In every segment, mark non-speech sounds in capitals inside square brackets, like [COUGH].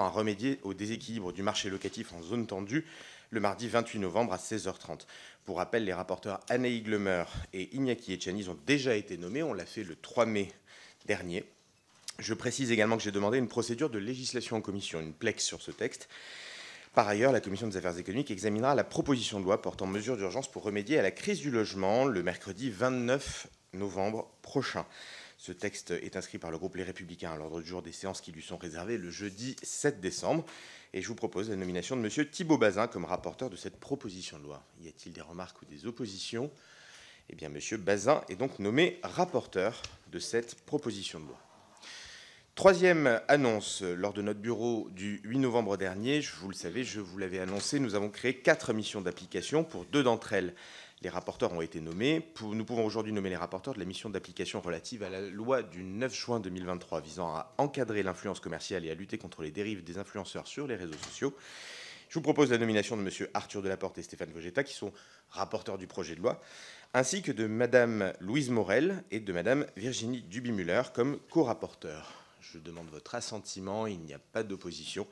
à remédier au déséquilibre du marché locatif en zone tendue le mardi 28 novembre à 16h30. Pour rappel, les rapporteurs Anne Glemer et Iñaki Etchanis ont déjà été nommés, on l'a fait le 3 mai dernier. Je précise également que j'ai demandé une procédure de législation en commission, une plexe sur ce texte. Par ailleurs, la Commission des affaires économiques examinera la proposition de loi portant mesure d'urgence pour remédier à la crise du logement le mercredi 29 novembre prochain. Ce texte est inscrit par le groupe Les Républicains à l'ordre du jour des séances qui lui sont réservées le jeudi 7 décembre. Et je vous propose la nomination de M. Thibault Bazin comme rapporteur de cette proposition de loi. Y a-t-il des remarques ou des oppositions Eh bien, M. Bazin est donc nommé rapporteur de cette proposition de loi. Troisième annonce, lors de notre bureau du 8 novembre dernier, vous le savez, je vous l'avais annoncé, nous avons créé quatre missions d'application pour deux d'entre elles les rapporteurs ont été nommés. Nous pouvons aujourd'hui nommer les rapporteurs de la mission d'application relative à la loi du 9 juin 2023 visant à encadrer l'influence commerciale et à lutter contre les dérives des influenceurs sur les réseaux sociaux. Je vous propose la nomination de M. Arthur Delaporte et Stéphane Vogetta, qui sont rapporteurs du projet de loi, ainsi que de Mme Louise Morel et de Mme Virginie Dubimuller comme co-rapporteurs. Je demande votre assentiment, il n'y a pas d'opposition.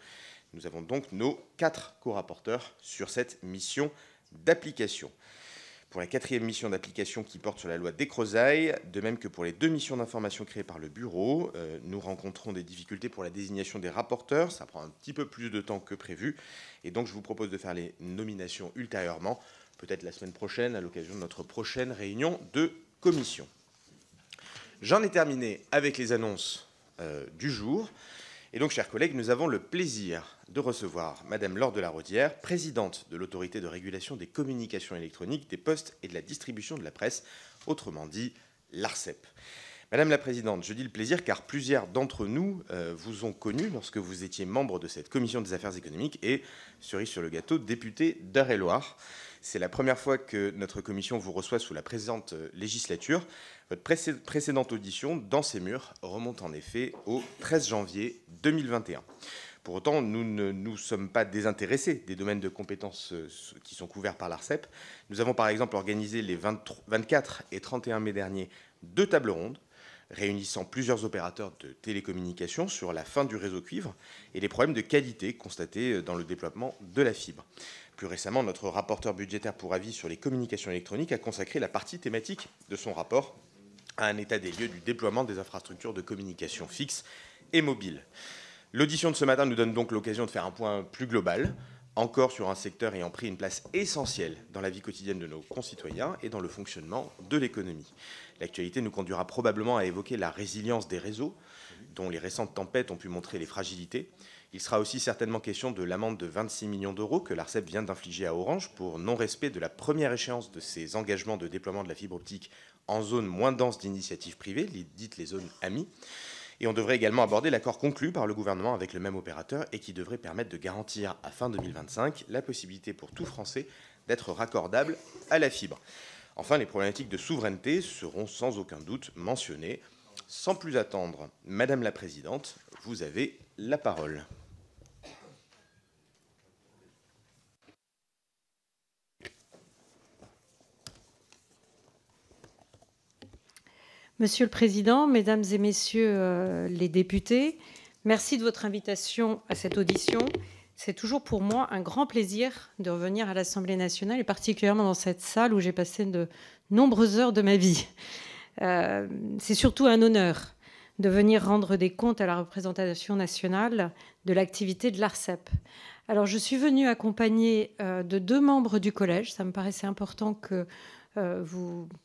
Nous avons donc nos quatre co-rapporteurs sur cette mission d'application pour la quatrième mission d'application qui porte sur la loi Décrozaille, de même que pour les deux missions d'information créées par le Bureau. Euh, nous rencontrons des difficultés pour la désignation des rapporteurs, ça prend un petit peu plus de temps que prévu, et donc je vous propose de faire les nominations ultérieurement, peut-être la semaine prochaine, à l'occasion de notre prochaine réunion de commission. J'en ai terminé avec les annonces euh, du jour. Et donc, chers collègues, nous avons le plaisir de recevoir Madame Laure de la Rodière, présidente de l'autorité de régulation des communications électroniques, des postes et de la distribution de la presse, autrement dit l'ARCEP. Madame la Présidente, je dis le plaisir car plusieurs d'entre nous euh, vous ont connu lorsque vous étiez membre de cette commission des affaires économiques et, cerise sur le gâteau, députée d'Eure-et-Loire. C'est la première fois que notre commission vous reçoit sous la présente euh, législature. Votre précédente audition dans ces murs remonte en effet au 13 janvier 2021. Pour autant, nous ne nous sommes pas désintéressés des domaines de compétences euh, qui sont couverts par l'ARCEP. Nous avons par exemple organisé les 23, 24 et 31 mai dernier deux tables rondes réunissant plusieurs opérateurs de télécommunications sur la fin du réseau cuivre et les problèmes de qualité constatés euh, dans le développement de la fibre. Plus récemment, notre rapporteur budgétaire pour avis sur les communications électroniques a consacré la partie thématique de son rapport à un état des lieux du déploiement des infrastructures de communication fixe et mobile. L'audition de ce matin nous donne donc l'occasion de faire un point plus global, encore sur un secteur ayant pris une place essentielle dans la vie quotidienne de nos concitoyens et dans le fonctionnement de l'économie. L'actualité nous conduira probablement à évoquer la résilience des réseaux, dont les récentes tempêtes ont pu montrer les fragilités. Il sera aussi certainement question de l'amende de 26 millions d'euros que l'ARCEP vient d'infliger à Orange pour non-respect de la première échéance de ses engagements de déploiement de la fibre optique en zone moins dense d'initiatives privées, dites les zones AMI. Et on devrait également aborder l'accord conclu par le gouvernement avec le même opérateur et qui devrait permettre de garantir à fin 2025 la possibilité pour tout Français d'être raccordable à la fibre. Enfin, les problématiques de souveraineté seront sans aucun doute mentionnées. Sans plus attendre, Madame la Présidente, vous avez la parole. Monsieur le Président, Mesdames et Messieurs euh, les députés, merci de votre invitation à cette audition. C'est toujours pour moi un grand plaisir de revenir à l'Assemblée nationale et particulièrement dans cette salle où j'ai passé de nombreuses heures de ma vie. Euh, c'est surtout un honneur de venir rendre des comptes à la représentation nationale de l'activité de l'ARCEP. Alors je suis venue accompagnée euh, de deux membres du collège. Ça me paraissait important que euh,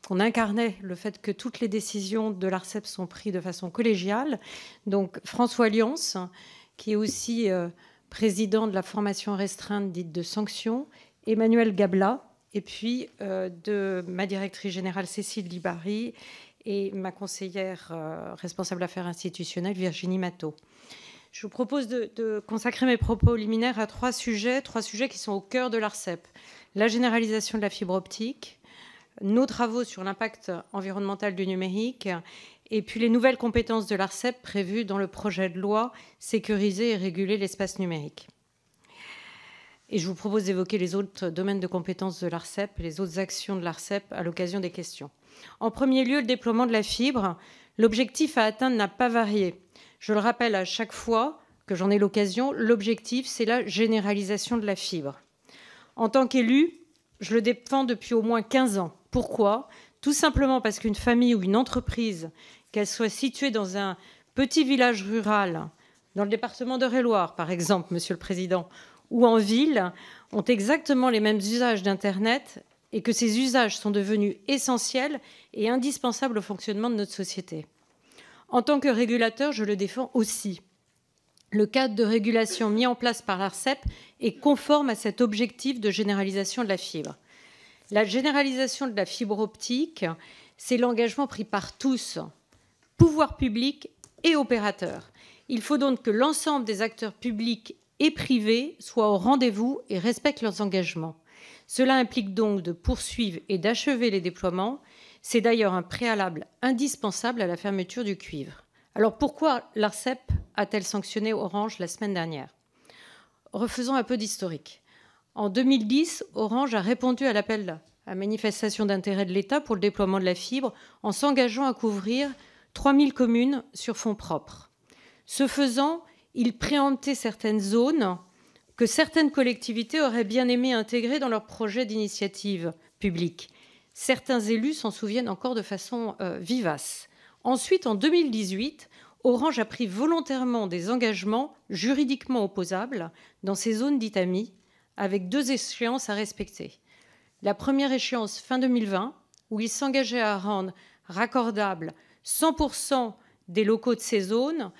qu'on incarnait le fait que toutes les décisions de l'ARCEP sont prises de façon collégiale. Donc François Lyons, qui est aussi euh, président de la formation restreinte dite de sanctions, Emmanuel Gabla, et puis euh, de ma directrice générale Cécile Libari et ma conseillère responsable affaires institutionnelles Virginie Matteau. Je vous propose de, de, consacrer mes propos liminaires à trois sujets, trois sujets qui sont au cœur de l'ARCEP. La généralisation de la fibre optique, nos travaux sur l'impact environnemental du numérique et puis les nouvelles compétences de l'ARCEP prévues dans le projet de loi Sécuriser et réguler l'espace numérique. Et je vous propose d'évoquer les autres domaines de compétences de l'ARCEP, les autres actions de l'ARCEP à l'occasion des questions. En premier lieu, le déploiement de la fibre. L'objectif à atteindre n'a pas varié. Je le rappelle à chaque fois que j'en ai l'occasion, l'objectif, c'est la généralisation de la fibre. En tant qu'élu, je le défends depuis au moins 15 ans. Pourquoi Tout simplement parce qu'une famille ou une entreprise, qu'elle soit située dans un petit village rural, dans le département de et par exemple, Monsieur le Président, ou en ville, ont exactement les mêmes usages d'Internet et que ces usages sont devenus essentiels et indispensables au fonctionnement de notre société. En tant que régulateur, je le défends aussi. Le cadre de régulation mis en place par l'ARCEP est conforme à cet objectif de généralisation de la fibre. La généralisation de la fibre optique, c'est l'engagement pris par tous, pouvoir public et opérateurs. Il faut donc que l'ensemble des acteurs publics et privés soient au rendez-vous et respectent leurs engagements. Cela implique donc de poursuivre et d'achever les déploiements. C'est d'ailleurs un préalable indispensable à la fermeture du cuivre. Alors pourquoi l'ARCEP a-t-elle sanctionné Orange la semaine dernière Refaisons un peu d'historique. En 2010, Orange a répondu à l'appel à manifestation d'intérêt de l'État pour le déploiement de la fibre en s'engageant à couvrir 3000 communes sur fonds propres. Ce faisant, il préemptait certaines zones que certaines collectivités auraient bien aimé intégrer dans leur projet d'initiative publique. Certains élus s'en souviennent encore de façon euh, vivace. Ensuite, en 2018, Orange a pris volontairement des engagements juridiquement opposables dans ces zones d'Itami, avec deux échéances à respecter. La première échéance fin 2020, où il s'engageait à rendre raccordables 100% des locaux de ces zones,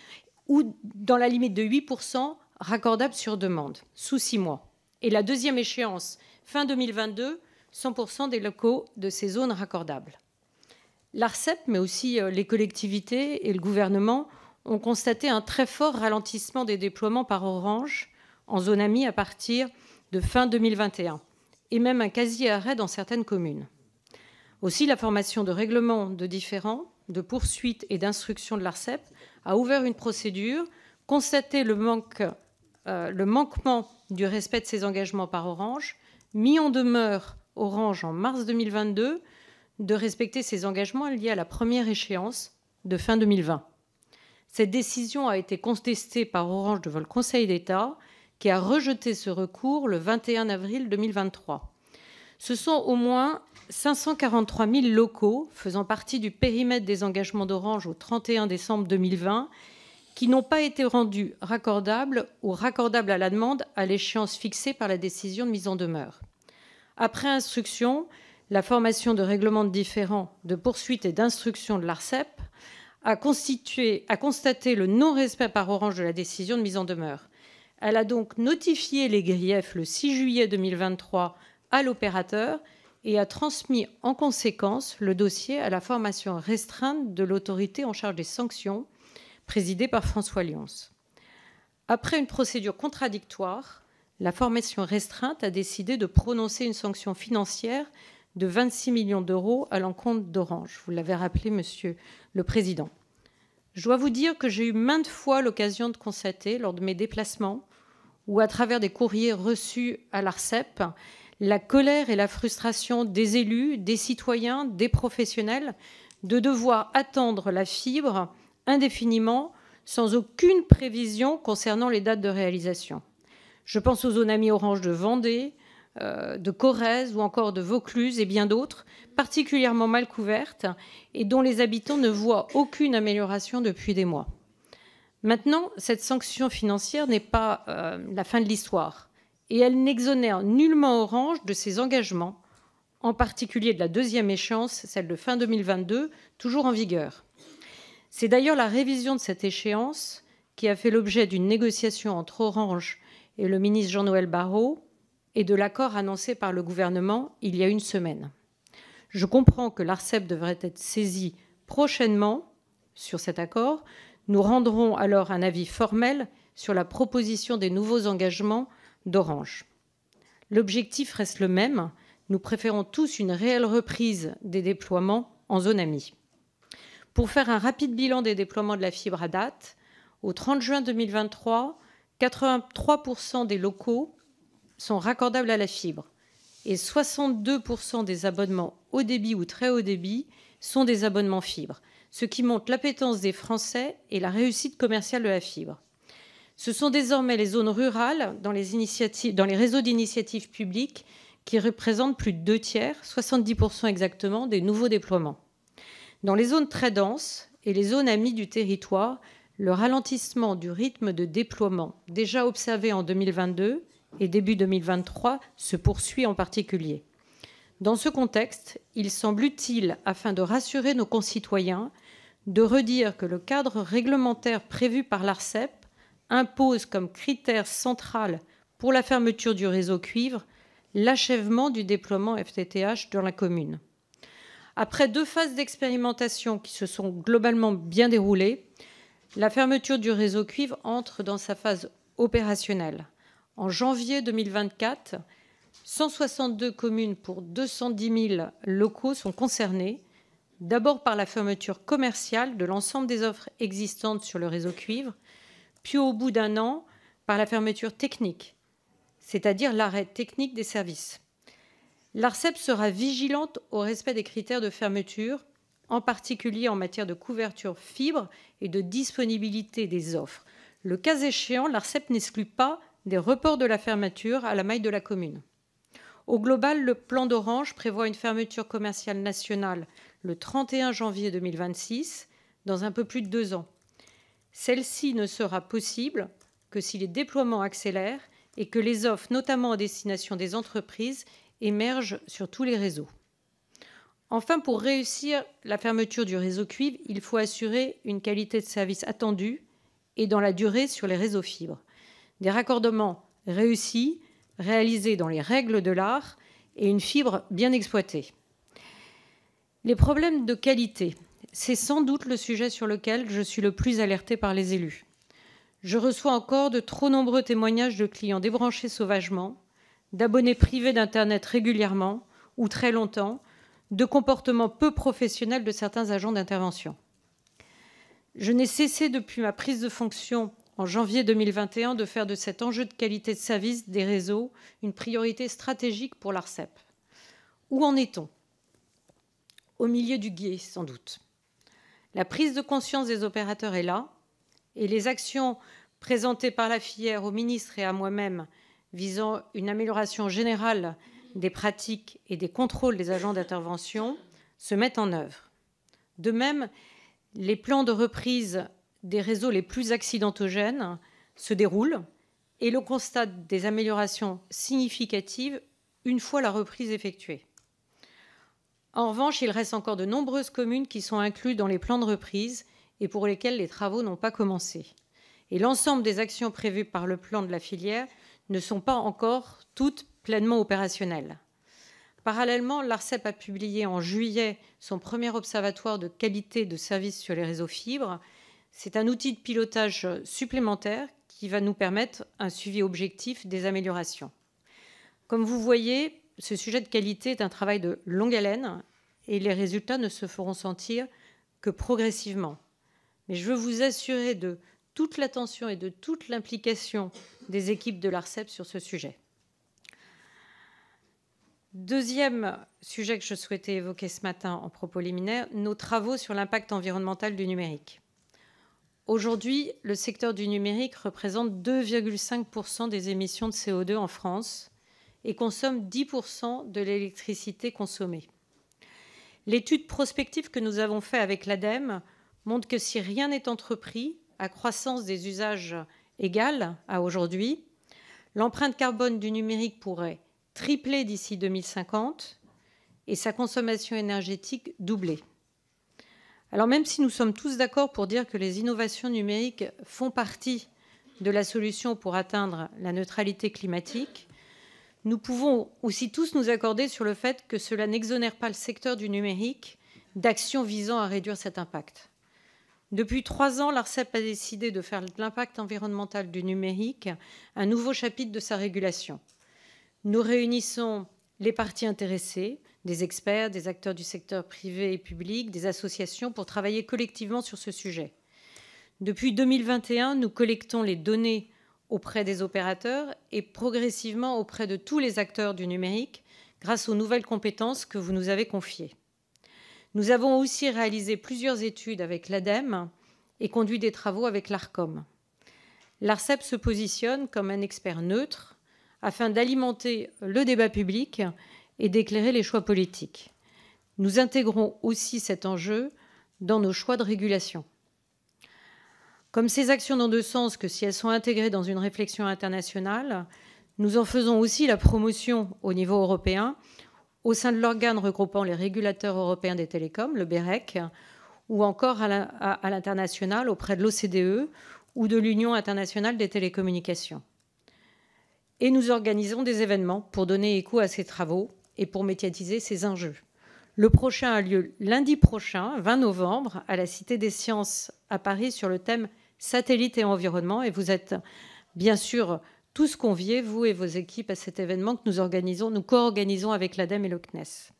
ou dans la limite de 8% raccordables sur demande, sous six mois. Et la deuxième échéance fin 2022, 100% des locaux de ces zones raccordables l'ARCEP, mais aussi euh, les collectivités et le gouvernement, ont constaté un très fort ralentissement des déploiements par Orange en zone amie à partir de fin 2021, et même un quasi-arrêt dans certaines communes. Aussi, la formation de règlements de différents, de poursuites et d'instructions de l'ARCEP a ouvert une procédure, constaté le, euh, le manquement du respect de ses engagements par Orange, mis en demeure Orange en mars 2022 de respecter ses engagements liés à la première échéance de fin 2020. Cette décision a été contestée par Orange devant le Conseil d'État, qui a rejeté ce recours le 21 avril 2023. Ce sont au moins 543 000 locaux faisant partie du périmètre des engagements d'Orange au 31 décembre 2020 qui n'ont pas été rendus raccordables ou raccordables à la demande à l'échéance fixée par la décision de mise en demeure. Après instruction, la formation de règlements de de poursuite et d'instruction de l'ARCEP a, a constaté le non-respect par Orange de la décision de mise en demeure. Elle a donc notifié les griefs le 6 juillet 2023 à l'opérateur et a transmis en conséquence le dossier à la formation restreinte de l'autorité en charge des sanctions, présidée par François Lyons. Après une procédure contradictoire, la formation restreinte a décidé de prononcer une sanction financière de 26 millions d'euros à l'encontre d'Orange. Vous l'avez rappelé, Monsieur le Président. Je dois vous dire que j'ai eu maintes fois l'occasion de constater, lors de mes déplacements ou à travers des courriers reçus à l'ARCEP, la colère et la frustration des élus, des citoyens, des professionnels, de devoir attendre la fibre indéfiniment sans aucune prévision concernant les dates de réalisation. Je pense aux zones amies orange de Vendée, euh, de Corrèze ou encore de Vaucluse et bien d'autres, particulièrement mal couvertes et dont les habitants ne voient aucune amélioration depuis des mois. Maintenant, cette sanction financière n'est pas euh, la fin de l'histoire et elle n'exonère nullement Orange de ses engagements, en particulier de la deuxième échéance, celle de fin 2022, toujours en vigueur. C'est d'ailleurs la révision de cette échéance qui a fait l'objet d'une négociation entre Orange et le ministre Jean-Noël Barrault et de l'accord annoncé par le gouvernement il y a une semaine. Je comprends que l'ARCEP devrait être saisi prochainement sur cet accord. Nous rendrons alors un avis formel sur la proposition des nouveaux engagements d'Orange. L'objectif reste le même. Nous préférons tous une réelle reprise des déploiements en zone amie. Pour faire un rapide bilan des déploiements de la fibre à date, au 30 juin 2023, 83% des locaux sont raccordables à la fibre. Et 62% des abonnements haut débit ou très haut débit sont des abonnements fibre, ce qui montre l'appétence des Français et la réussite commerciale de la fibre. Ce sont désormais les zones rurales dans les, dans les réseaux d'initiatives publiques qui représentent plus de deux tiers, 70% exactement, des nouveaux déploiements. Dans les zones très denses et les zones amies du territoire, le ralentissement du rythme de déploiement, déjà observé en 2022, et début 2023 se poursuit en particulier. Dans ce contexte, il semble utile, afin de rassurer nos concitoyens, de redire que le cadre réglementaire prévu par l'ARCEP impose comme critère central pour la fermeture du réseau cuivre l'achèvement du déploiement FTTH dans la commune. Après deux phases d'expérimentation qui se sont globalement bien déroulées, la fermeture du réseau cuivre entre dans sa phase opérationnelle. En janvier 2024, 162 communes pour 210 000 locaux sont concernées, d'abord par la fermeture commerciale de l'ensemble des offres existantes sur le réseau cuivre, puis au bout d'un an par la fermeture technique, c'est-à-dire l'arrêt technique des services. L'ARCEP sera vigilante au respect des critères de fermeture, en particulier en matière de couverture fibre et de disponibilité des offres. Le cas échéant, l'ARCEP n'exclut pas des reports de la fermeture à la maille de la commune. Au global, le plan d'Orange prévoit une fermeture commerciale nationale le 31 janvier 2026, dans un peu plus de deux ans. Celle-ci ne sera possible que si les déploiements accélèrent et que les offres, notamment à destination des entreprises, émergent sur tous les réseaux. Enfin, pour réussir la fermeture du réseau cuivre, il faut assurer une qualité de service attendue et dans la durée sur les réseaux fibres des raccordements réussis, réalisés dans les règles de l'art et une fibre bien exploitée. Les problèmes de qualité, c'est sans doute le sujet sur lequel je suis le plus alertée par les élus. Je reçois encore de trop nombreux témoignages de clients débranchés sauvagement, d'abonnés privés d'Internet régulièrement ou très longtemps, de comportements peu professionnels de certains agents d'intervention. Je n'ai cessé depuis ma prise de fonction en janvier 2021 de faire de cet enjeu de qualité de service des réseaux une priorité stratégique pour l'ARCEP. Où en est-on Au milieu du guet, sans doute. La prise de conscience des opérateurs est là, et les actions présentées par la filière au ministre et à moi-même visant une amélioration générale des pratiques et des contrôles des agents d'intervention se mettent en œuvre. De même, les plans de reprise des réseaux les plus accidentogènes se déroulent et l'on constate des améliorations significatives une fois la reprise effectuée. En revanche, il reste encore de nombreuses communes qui sont incluses dans les plans de reprise et pour lesquelles les travaux n'ont pas commencé. Et l'ensemble des actions prévues par le plan de la filière ne sont pas encore toutes pleinement opérationnelles. Parallèlement, l'ARCEP a publié en juillet son premier observatoire de qualité de service sur les réseaux fibres c'est un outil de pilotage supplémentaire qui va nous permettre un suivi objectif des améliorations. Comme vous voyez, ce sujet de qualité est un travail de longue haleine et les résultats ne se feront sentir que progressivement. Mais je veux vous assurer de toute l'attention et de toute l'implication des équipes de l'ARCEP sur ce sujet. Deuxième sujet que je souhaitais évoquer ce matin en propos liminaire, nos travaux sur l'impact environnemental du numérique. Aujourd'hui, le secteur du numérique représente 2,5% des émissions de CO2 en France et consomme 10% de l'électricité consommée. L'étude prospective que nous avons faite avec l'ADEME montre que si rien n'est entrepris, à croissance des usages égale à aujourd'hui, l'empreinte carbone du numérique pourrait tripler d'ici 2050 et sa consommation énergétique doubler. Alors même si nous sommes tous d'accord pour dire que les innovations numériques font partie de la solution pour atteindre la neutralité climatique, nous pouvons aussi tous nous accorder sur le fait que cela n'exonère pas le secteur du numérique d'actions visant à réduire cet impact. Depuis trois ans, l'ARCEP a décidé de faire de l'impact environnemental du numérique un nouveau chapitre de sa régulation. Nous réunissons les parties intéressées, des experts, des acteurs du secteur privé et public, des associations pour travailler collectivement sur ce sujet. Depuis 2021, nous collectons les données auprès des opérateurs et progressivement auprès de tous les acteurs du numérique grâce aux nouvelles compétences que vous nous avez confiées. Nous avons aussi réalisé plusieurs études avec l'ADEME et conduit des travaux avec l'ARCOM. L'ARCEP se positionne comme un expert neutre afin d'alimenter le débat public et d'éclairer les choix politiques. Nous intégrons aussi cet enjeu dans nos choix de régulation. Comme ces actions n'ont de sens que si elles sont intégrées dans une réflexion internationale, nous en faisons aussi la promotion au niveau européen, au sein de l'organe regroupant les régulateurs européens des télécoms, le BEREC, ou encore à l'international auprès de l'OCDE ou de l'Union internationale des télécommunications. Et nous organisons des événements pour donner écho à ces travaux et pour médiatiser ces enjeux. Le prochain a lieu lundi prochain, 20 novembre, à la Cité des Sciences à Paris sur le thème Satellite et environnement. Et vous êtes bien sûr tous conviés, vous et vos équipes, à cet événement que nous organisons, nous co-organisons avec l'ADEME et le CNES.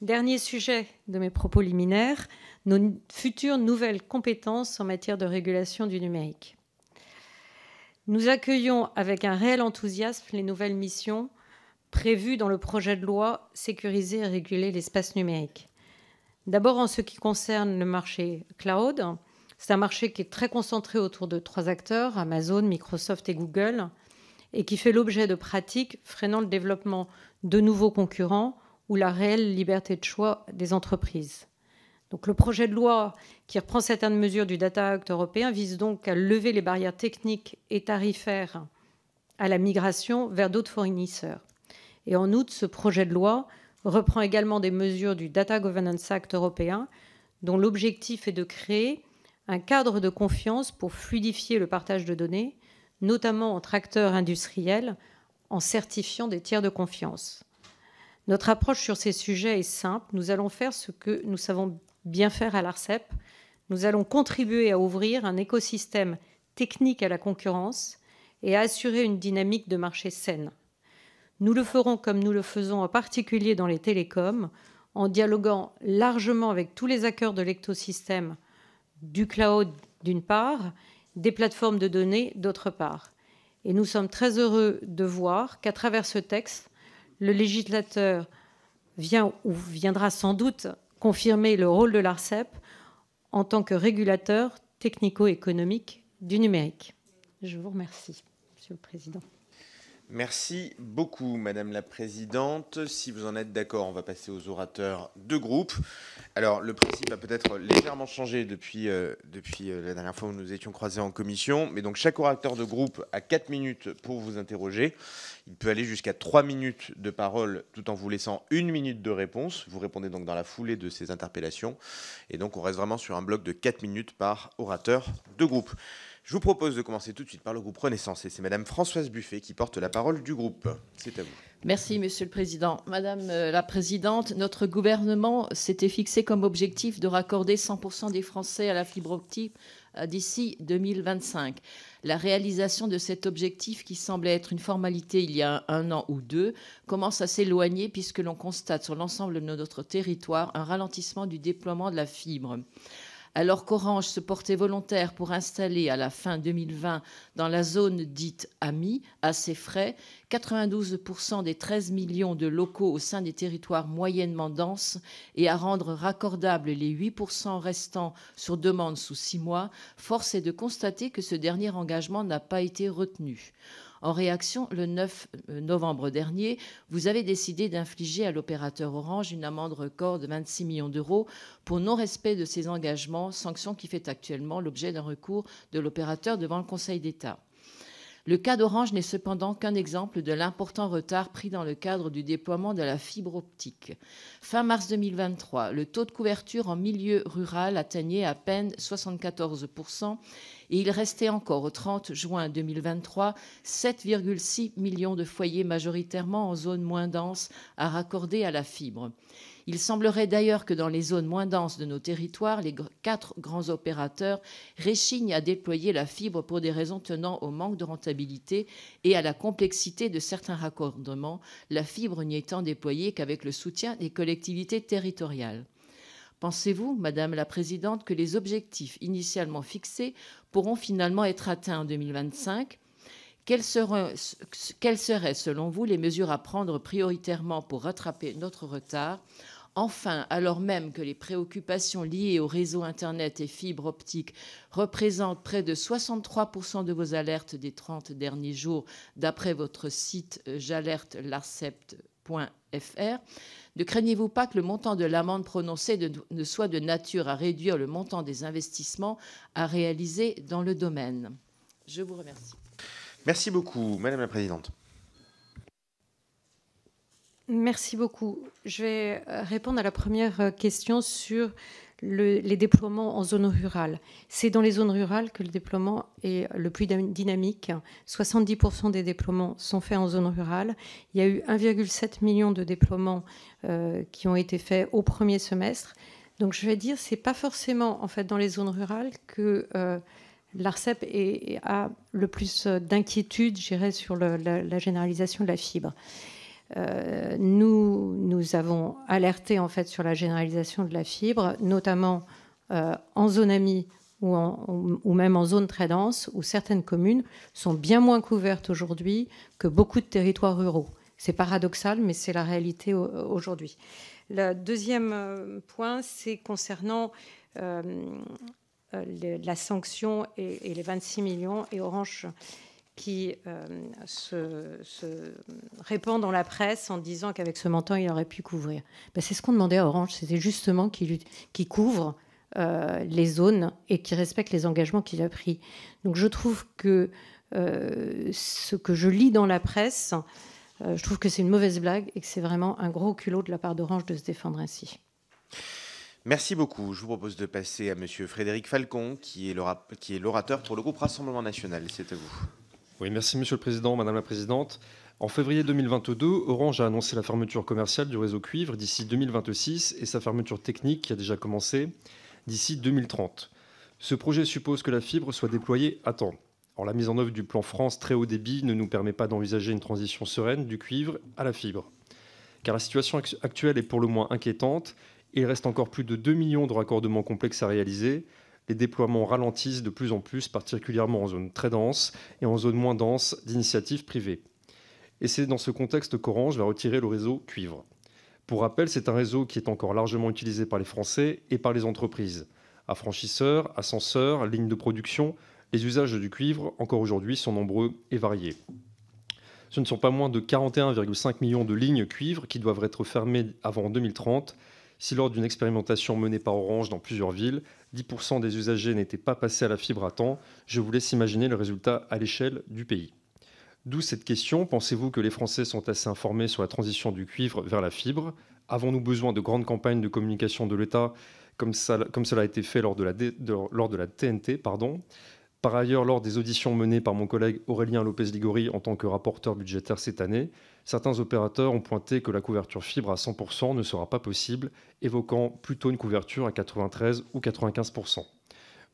Dernier sujet de mes propos liminaires, nos futures nouvelles compétences en matière de régulation du numérique. Nous accueillons avec un réel enthousiasme les nouvelles missions prévu dans le projet de loi Sécuriser et réguler l'espace numérique. D'abord en ce qui concerne le marché cloud, c'est un marché qui est très concentré autour de trois acteurs, Amazon, Microsoft et Google, et qui fait l'objet de pratiques freinant le développement de nouveaux concurrents ou la réelle liberté de choix des entreprises. Donc le projet de loi qui reprend certaines mesures du Data Act européen vise donc à lever les barrières techniques et tarifaires à la migration vers d'autres fournisseurs. Et en août, ce projet de loi reprend également des mesures du Data Governance Act européen, dont l'objectif est de créer un cadre de confiance pour fluidifier le partage de données, notamment entre acteurs industriels, en certifiant des tiers de confiance. Notre approche sur ces sujets est simple. Nous allons faire ce que nous savons bien faire à l'ARCEP. Nous allons contribuer à ouvrir un écosystème technique à la concurrence et à assurer une dynamique de marché saine. Nous le ferons comme nous le faisons en particulier dans les télécoms, en dialoguant largement avec tous les acteurs de l'écosystème du cloud d'une part, des plateformes de données d'autre part. Et nous sommes très heureux de voir qu'à travers ce texte, le législateur vient ou viendra sans doute confirmer le rôle de l'ARCEP en tant que régulateur technico-économique du numérique. Je vous remercie, Monsieur le Président. Merci beaucoup, Madame la Présidente. Si vous en êtes d'accord, on va passer aux orateurs de groupe. Alors, le principe a peut-être légèrement changé depuis, euh, depuis euh, la dernière fois où nous étions croisés en commission. Mais donc, chaque orateur de groupe a 4 minutes pour vous interroger. Il peut aller jusqu'à 3 minutes de parole tout en vous laissant une minute de réponse. Vous répondez donc dans la foulée de ces interpellations. Et donc, on reste vraiment sur un bloc de 4 minutes par orateur de groupe. Je vous propose de commencer tout de suite par le groupe Renaissance et c'est Madame Françoise Buffet qui porte la parole du groupe. C'est à vous. Merci, Monsieur le Président. Madame euh, la Présidente, notre gouvernement s'était fixé comme objectif de raccorder 100% des Français à la fibre optique euh, d'ici 2025. La réalisation de cet objectif, qui semblait être une formalité il y a un an ou deux, commence à s'éloigner puisque l'on constate sur l'ensemble de notre territoire un ralentissement du déploiement de la fibre. Alors qu'Orange se portait volontaire pour installer à la fin 2020 dans la zone dite AMI, à ses frais, 92% des 13 millions de locaux au sein des territoires moyennement denses et à rendre raccordables les 8% restants sur demande sous six mois, force est de constater que ce dernier engagement n'a pas été retenu. En réaction, le 9 euh, novembre dernier, vous avez décidé d'infliger à l'opérateur Orange une amende record de 26 millions d'euros pour non-respect de ses engagements, sanction qui fait actuellement l'objet d'un recours de l'opérateur devant le Conseil d'État. Le cas d'Orange n'est cependant qu'un exemple de l'important retard pris dans le cadre du déploiement de la fibre optique. Fin mars 2023, le taux de couverture en milieu rural atteignait à peine 74 et il restait encore au 30 juin 2023 7,6 millions de foyers majoritairement en zones moins denses à raccorder à la fibre. Il semblerait d'ailleurs que dans les zones moins denses de nos territoires, les quatre grands opérateurs réchignent à déployer la fibre pour des raisons tenant au manque de rentabilité et à la complexité de certains raccordements, la fibre n'y étant déployée qu'avec le soutien des collectivités territoriales. Pensez-vous, Madame la Présidente, que les objectifs initialement fixés pourront finalement être atteints en 2025 quelles seraient, selon vous, les mesures à prendre prioritairement pour rattraper notre retard Enfin, alors même que les préoccupations liées au réseau Internet et fibres optiques représentent près de 63% de vos alertes des 30 derniers jours, d'après votre site euh, j'alerte FR, ne craignez-vous pas que le montant de l'amende prononcée ne soit de nature à réduire le montant des investissements à réaliser dans le domaine Je vous remercie. Merci beaucoup, Madame la Présidente. Merci beaucoup. Je vais euh, répondre à la première euh, question sur les déploiements en zone rurale. C'est dans les zones rurales que le déploiement est le plus dynamique. 70% des déploiements sont faits en zone rurale. Il y a eu 1,7 million de déploiements euh, qui ont été faits au premier semestre. Donc je vais dire, c'est pas forcément en fait dans les zones rurales que euh, l'ARCEP a le plus euh, d'inquiétude, je sur la, la, généralisation de la fibre. Euh, nous, nous avons alerté en fait sur la généralisation de la fibre, notamment euh, en zone amie ou, ou, même en zone très dense, où certaines communes sont bien moins couvertes aujourd'hui que beaucoup de territoires ruraux. C'est paradoxal, mais c'est la réalité aujourd'hui. Le deuxième euh, point, c'est concernant la sanction et, et, les 26 millions et Orange qui euh, se, répand dans la presse en disant qu'avec ce menton, il aurait pu couvrir. Ben, c'est ce qu'on demandait à Orange, c'était justement qu'il couvre euh, les zones et qu'il respecte les engagements qu'il a pris. Donc je trouve que euh, ce que je lis dans la presse, je trouve que c'est une mauvaise blague et que c'est vraiment un gros culot de la part d'Orange de se défendre ainsi. Merci beaucoup. Je vous propose de passer à Monsieur Frédéric Falcon, qui est l'orateur pour le groupe Rassemblement national. C'est à vous. Oui, merci Monsieur le Président, Madame la Présidente. En février 2022, Orange a annoncé la fermeture commerciale du réseau cuivre d'ici 2026 et sa fermeture technique qui a déjà commencé d'ici 2030. Ce projet suppose que la fibre soit déployée à temps. Or, la mise en œuvre du plan France très haut débit ne nous permet pas d'envisager une transition sereine du cuivre à la fibre. Car la situation actuelle est pour le moins inquiétante et il reste encore plus de 2 millions de raccordements complexes à réaliser, les déploiements ralentissent de plus en plus, particulièrement en zones très denses et en zones moins denses d'initiatives privées. Et c'est dans ce contexte qu'Orange va retirer le réseau cuivre. Pour rappel, c'est un réseau qui est encore largement utilisé par les Français et par les entreprises. Affranchisseurs, ascenseurs, lignes de production, les usages du cuivre, encore aujourd'hui, sont nombreux et variés. Ce ne sont pas moins de 41,5 millions de lignes cuivre qui doivent être fermées avant 2030 si lors d'une expérimentation menée par Orange dans plusieurs villes, 10% des usagers n'étaient pas passés à la fibre à temps, je vous laisse imaginer le résultat à l'échelle du pays. D'où cette question, pensez-vous que les Français sont assez informés sur la transition du cuivre vers la fibre Avons-nous besoin de grandes campagnes de communication de l'État comme, cela a été fait lors de la, lors de la TNT pardon par ailleurs, lors des auditions menées par mon collègue Aurélien Lopez-Ligori en tant que rapporteur budgétaire cette année, certains opérateurs ont pointé que la couverture fibre à 100% ne sera pas possible, évoquant plutôt une couverture à 93 ou 95%.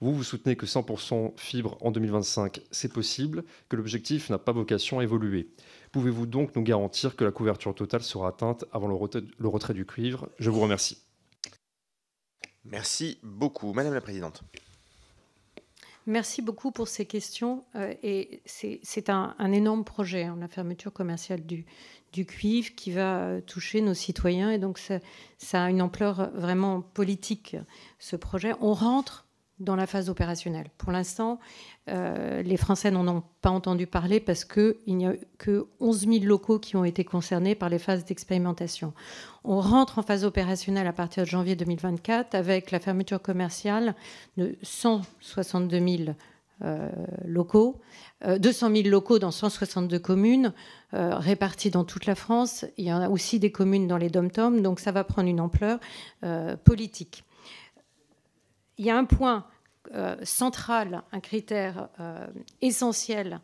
Vous, vous soutenez que 100% fibre en 2025, c'est possible, que l'objectif n'a pas vocation à évoluer. Pouvez-vous donc nous garantir que la couverture totale sera atteinte avant le, retrait, du cuivre Je vous remercie. Merci beaucoup, Madame la Présidente. Merci beaucoup pour ces questions. Euh, et c'est un, énorme projet, hein, la fermeture commerciale du, cuivre qui va euh, toucher nos citoyens. Et donc, ça, a une ampleur vraiment politique, ce projet. On rentre dans la phase opérationnelle. Pour l'instant, euh, les Français n'en ont pas entendu parler parce qu'il n'y a que 11 000 locaux qui ont été concernés par les phases d'expérimentation. On rentre en phase opérationnelle à partir de janvier 2024 avec la fermeture commerciale de 162 000 euh, locaux, 200 euh, 000 locaux dans 162 communes réparties dans toute la France. Il y en a aussi des communes dans les dom-toms, donc ça va prendre une ampleur politique il y a un point euh, central, un critère euh, essentiel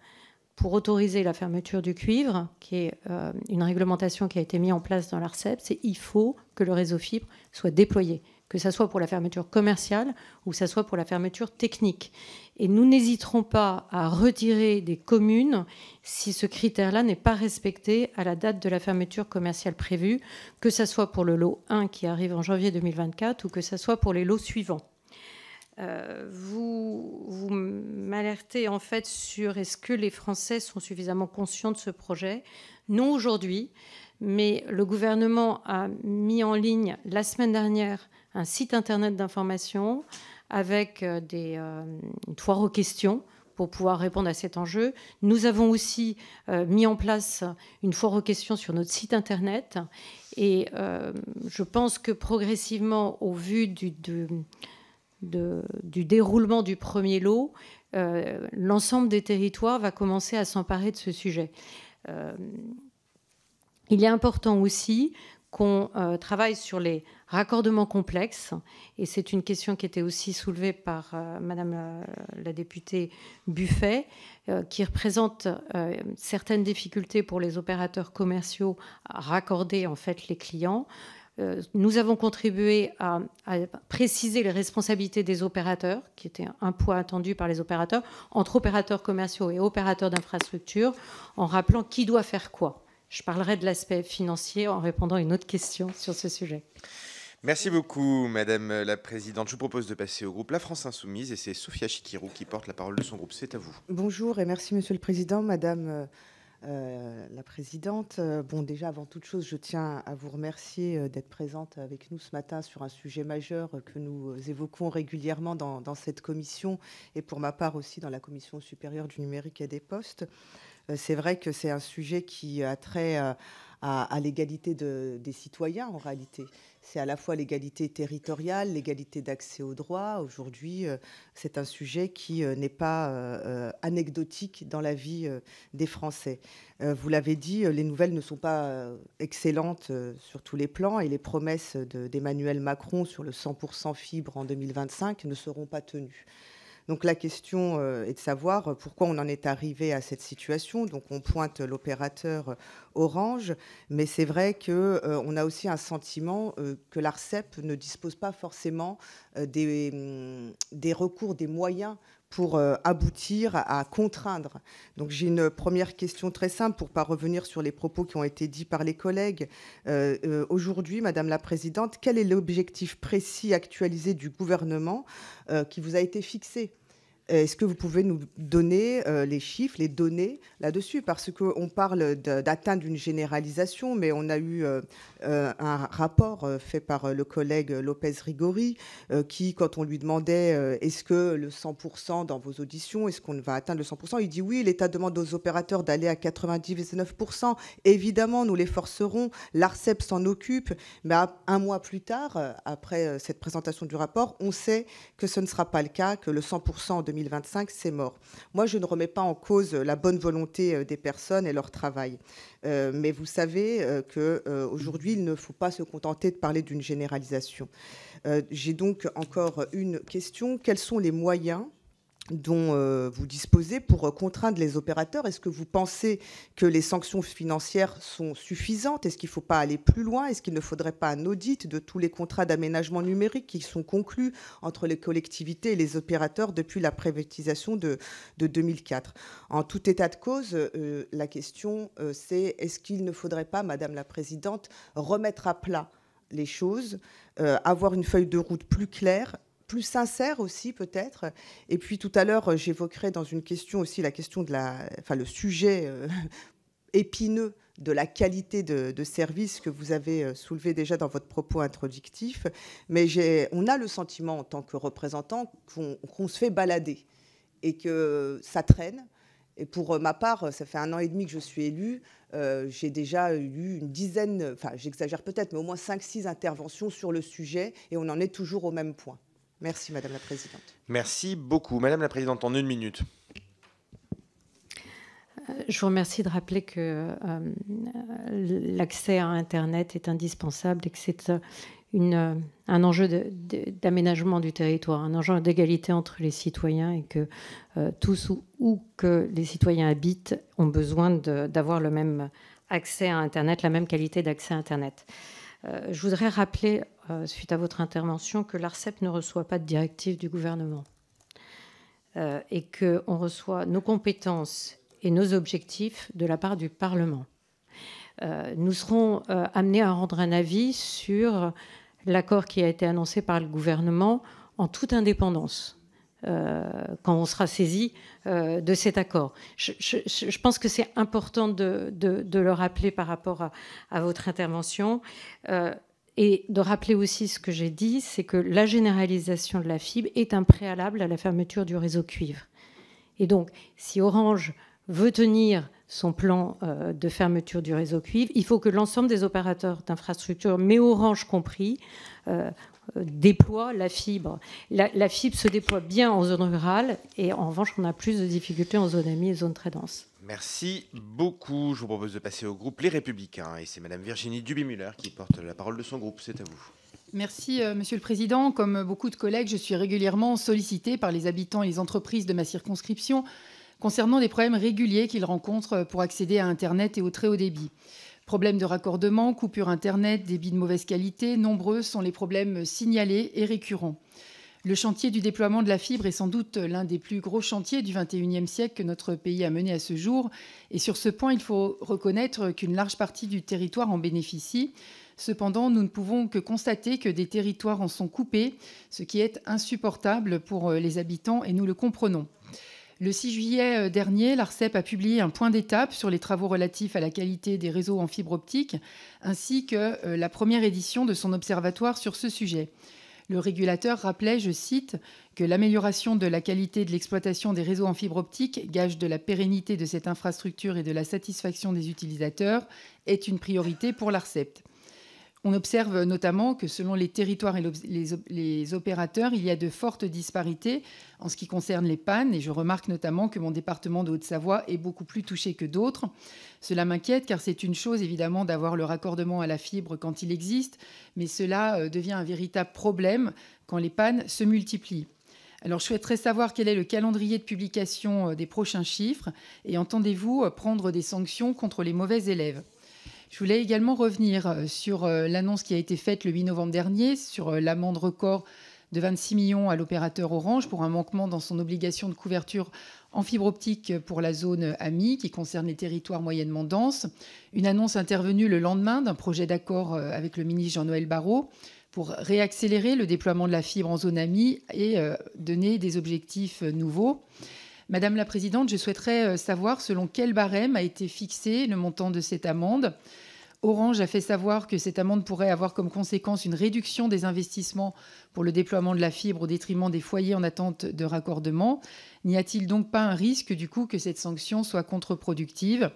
pour autoriser la fermeture du cuivre, qui est euh, une réglementation qui a été mise en place dans l'ARCEP, c'est il faut que le réseau fibre soit déployé, que ce soit pour la fermeture commerciale ou que ce soit pour la fermeture technique. Et nous n'hésiterons pas à retirer des communes si ce critère-là n'est pas respecté à la date de la fermeture commerciale prévue, que ce soit pour le lot 1 qui arrive en janvier 2024 ou que ce soit pour les lots suivants. Euh, vous, m'alertez en fait sur est-ce que les Français sont suffisamment conscients de ce projet Non aujourd'hui, mais le gouvernement a mis en ligne la semaine dernière un site internet d'information avec euh, des, euh, aux questions pour pouvoir répondre à cet enjeu. Nous avons aussi euh, mis en place une foire aux questions sur notre site internet et je pense que progressivement, au vu du, du déroulement du premier lot, euh, l'ensemble des territoires va commencer à s'emparer de ce sujet. Euh, il est important aussi qu'on euh, travaille sur les raccordements complexes, et c'est une question qui était aussi soulevée par Madame la, députée Buffet, qui représente certaines difficultés pour les opérateurs commerciaux à raccorder en fait les clients. Euh, nous avons contribué à, préciser les responsabilités des opérateurs, qui était un poids attendu par les opérateurs, entre opérateurs commerciaux et opérateurs d'infrastructures, en rappelant qui doit faire quoi. Je parlerai de l'aspect financier en répondant à une autre question sur ce sujet. Merci beaucoup, Madame la Présidente. Je vous propose de passer au groupe La France Insoumise et c'est Sophia Chikirou qui porte la parole de son groupe. C'est à vous. Bonjour et merci, Monsieur le Président, Madame euh, euh, la présidente. Euh, bon, déjà, avant toute chose, je tiens à vous remercier euh, d'être présente avec nous ce matin sur un sujet majeur que nous évoquons régulièrement dans, cette commission et pour ma part aussi dans la commission supérieure du numérique et des postes. C'est vrai que c'est un sujet qui a trait à, l'égalité des citoyens en réalité c'est à la fois l'égalité territoriale, l'égalité d'accès aux droits. Aujourd'hui, euh, c'est un sujet qui euh, n'est pas euh, anecdotique dans la vie des Français. vous l'avez dit, les nouvelles ne sont pas excellentes sur tous les plans et les promesses d'Emmanuel Macron sur le 100% fibre en 2025 ne seront pas tenues. Donc la question euh, est de savoir euh, pourquoi on en est arrivé à cette situation. Donc on pointe l'opérateur euh, Orange, mais c'est vrai qu'on a aussi un sentiment que l'Arcep ne dispose pas forcément des, hum, des recours, des moyens pour euh, aboutir à contraindre. Donc j'ai une première question très simple pour ne pas revenir sur les propos qui ont été dits par les collègues. Euh, euh, aujourd'hui, Madame la Présidente, quel est l'objectif précis actualisé du gouvernement qui vous a été fixé est-ce que vous pouvez nous donner euh, les chiffres, les données là-dessus Parce qu'on parle d'atteindre une généralisation, mais on a eu euh, euh, un rapport fait par le collègue Lopez Rigori qui, quand on lui demandait est-ce que le 100% dans vos auditions, est-ce qu'on va atteindre le 100% Il dit oui, l'État demande aux opérateurs d'aller à 99%. Évidemment, nous les forcerons. L'ARCEP s'en occupe, mais un mois plus tard, après cette présentation du rapport, on sait que ce ne sera pas le cas, que le 100% en 2020 2025, c'est mort. Moi, je ne remets pas en cause euh, la bonne volonté euh, des personnes et leur travail. Euh, mais vous savez qu'aujourd'hui, il ne faut pas se contenter de parler d'une généralisation. J'ai donc encore une question. Quels sont les moyens dont euh, vous disposez pour euh, contraindre les opérateurs Est-ce que vous pensez que les sanctions financières sont suffisantes Est-ce qu'il ne faut pas aller plus loin Est-ce qu'il ne faudrait pas un audit de tous les contrats d'aménagement numérique qui sont conclus entre les collectivités et les opérateurs depuis la privatisation de, 2004 En tout état de cause, euh, la question c'est est-ce qu'il ne faudrait pas, Madame la Présidente, remettre à plat les choses, avoir une feuille de route plus claire plus sincère aussi peut-être. Et puis tout à l'heure, j'évoquerai dans une question aussi la question de la, enfin le sujet euh, épineux de la qualité de, service que vous avez euh, soulevé déjà dans votre propos introductif. Mais on a le sentiment en tant que représentant qu'on se fait balader et que ça traîne. Et pour euh, ma part, ça fait un an et demi que je suis élue. j'ai déjà eu une dizaine, enfin j'exagère peut-être, mais au moins 5-6 interventions sur le sujet et on en est toujours au même point. Merci, Madame la Présidente. Merci beaucoup. Madame la Présidente, en une minute. Euh, je vous remercie de rappeler que euh, l'accès à Internet est indispensable et que c'est euh, une, un enjeu d'aménagement du territoire, un enjeu d'égalité entre les citoyens et que tous où, que les citoyens habitent ont besoin d'avoir le même accès à Internet, la même qualité d'accès à Internet. je voudrais rappeler euh, suite à votre intervention, que l'ARCEP ne reçoit pas de directive du gouvernement euh, et qu'on reçoit nos compétences et nos objectifs de la part du Parlement. Euh, nous serons amenés à rendre un avis sur l'accord qui a été annoncé par le gouvernement en toute indépendance. quand on sera saisi de cet accord. Je, pense que c'est important de, le rappeler par rapport à, votre intervention. Et de rappeler aussi ce que j'ai dit, c'est que la généralisation de la fibre est un préalable à la fermeture du réseau cuivre. Et donc, si Orange veut tenir son plan euh, de fermeture du réseau cuivre, il faut que l'ensemble des opérateurs d'infrastructures, mais Orange compris, euh, euh, déploie la fibre. La, la, fibre se déploie bien en zone rurale et en revanche, on a plus de difficultés en zone amie et zone très dense. Merci beaucoup. Je vous propose de passer au groupe Les Républicains. Et c'est Madame Virginie Dubimuller qui porte la parole de son groupe. C'est à vous. Merci, euh, Monsieur le Président. Comme beaucoup de collègues, je suis régulièrement sollicitée par les habitants et les entreprises de ma circonscription concernant des problèmes réguliers qu'ils rencontrent pour accéder à Internet et au très haut débit. Problèmes de raccordement, coupure Internet, débit de mauvaise qualité, nombreux sont les problèmes signalés et récurrents. Le chantier du déploiement de la fibre est sans doute l'un des plus gros chantiers du XXIe siècle que notre pays a mené à ce jour. Et sur ce point, il faut reconnaître qu'une large partie du territoire en bénéficie. Cependant, nous ne pouvons que constater que des territoires en sont coupés, ce qui est insupportable pour euh, les habitants et nous le comprenons. Le 6 juillet euh, dernier, l'ARCEP a publié un point d'étape sur les travaux relatifs à la qualité des réseaux en fibre optique, ainsi que euh, la première édition de son observatoire sur ce sujet. Le régulateur rappelait, je cite, que l'amélioration de la qualité de l'exploitation des réseaux en fibre optique, gage de la pérennité de cette infrastructure et de la satisfaction des utilisateurs, est une priorité pour l'ARCEP. On observe notamment que selon les territoires et les opérateurs, il y a de fortes disparités en ce qui concerne les pannes, et je remarque notamment que mon département de Haute-Savoie est beaucoup plus touché que d'autres. Cela m'inquiète car c'est une chose évidemment d'avoir le raccordement à la fibre quand il existe, mais cela euh, devient un véritable problème quand les pannes se multiplient. Alors, je souhaiterais savoir quel est le calendrier de publication euh, des prochains chiffres et entendez-vous euh, prendre des sanctions contre les mauvais élèves je voulais également revenir euh, sur euh, l'annonce qui a été faite le 8 novembre dernier sur euh, l'amende record de 26 millions à l'opérateur Orange pour un manquement dans son obligation de couverture en fibre optique pour la zone AMI qui concerne les territoires moyennement denses. Une annonce intervenue le lendemain d'un projet d'accord avec le ministre Jean-Noël Barrot pour réaccélérer le déploiement de la fibre en zone AMI et donner des objectifs nouveaux. Madame la Présidente, je souhaiterais euh, savoir selon quel barème a été fixé le montant de cette amende. Orange a fait savoir que cette amende pourrait avoir comme conséquence une réduction des investissements pour le déploiement de la fibre au détriment des foyers en attente de raccordement. N'y a-t-il donc pas un risque du coup que cette sanction soit contre-productive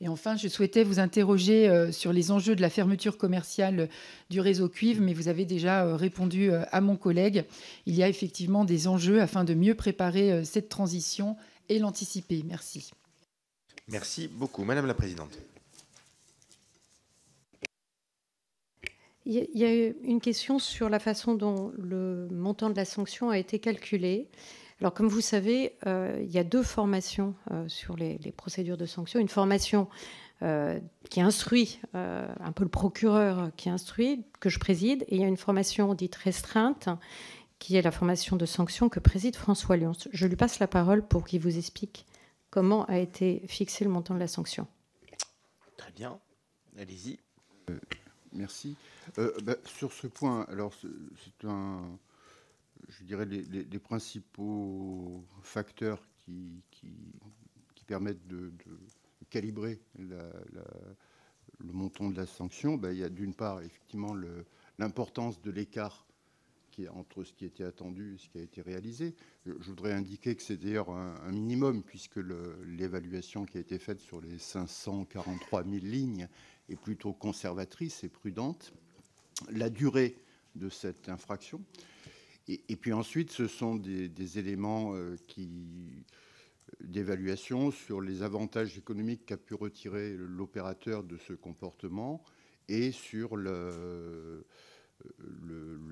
et enfin, je souhaitais vous interroger euh, sur les enjeux de la fermeture commerciale euh, du réseau cuivre, mais vous avez déjà euh, répondu à mon collègue. Il y a effectivement des enjeux afin de mieux préparer cette transition et l'anticiper. Merci. Merci beaucoup, Madame la Présidente. Il y a une question sur la façon dont le montant de la sanction a été calculé. Alors, comme vous savez, euh, il y a deux formations euh, sur les, procédures de sanction. Une formation euh, qui instruit, un peu le procureur qui instruit, que je préside, et il y a une formation dite restreinte, qui est la formation de sanction que préside François Lyon. Je lui passe la parole pour qu'il vous explique comment a été fixé le montant de la sanction. Très bien, allez-y. merci. Bah, sur ce point, alors c'est un je dirais, les, principaux facteurs qui, permettent de, calibrer le montant de la sanction, ben, il y a d'une part effectivement l'importance de l'écart entre ce qui était attendu et ce qui a été réalisé. Je voudrais indiquer que c'est d'ailleurs un, un, minimum, puisque l'évaluation qui a été faite sur les 543 000 lignes est plutôt conservatrice et prudente. La durée de cette infraction, et, puis ensuite, ce sont des, éléments euh, d'évaluation sur les avantages économiques qu'a pu retirer l'opérateur de ce comportement et sur le,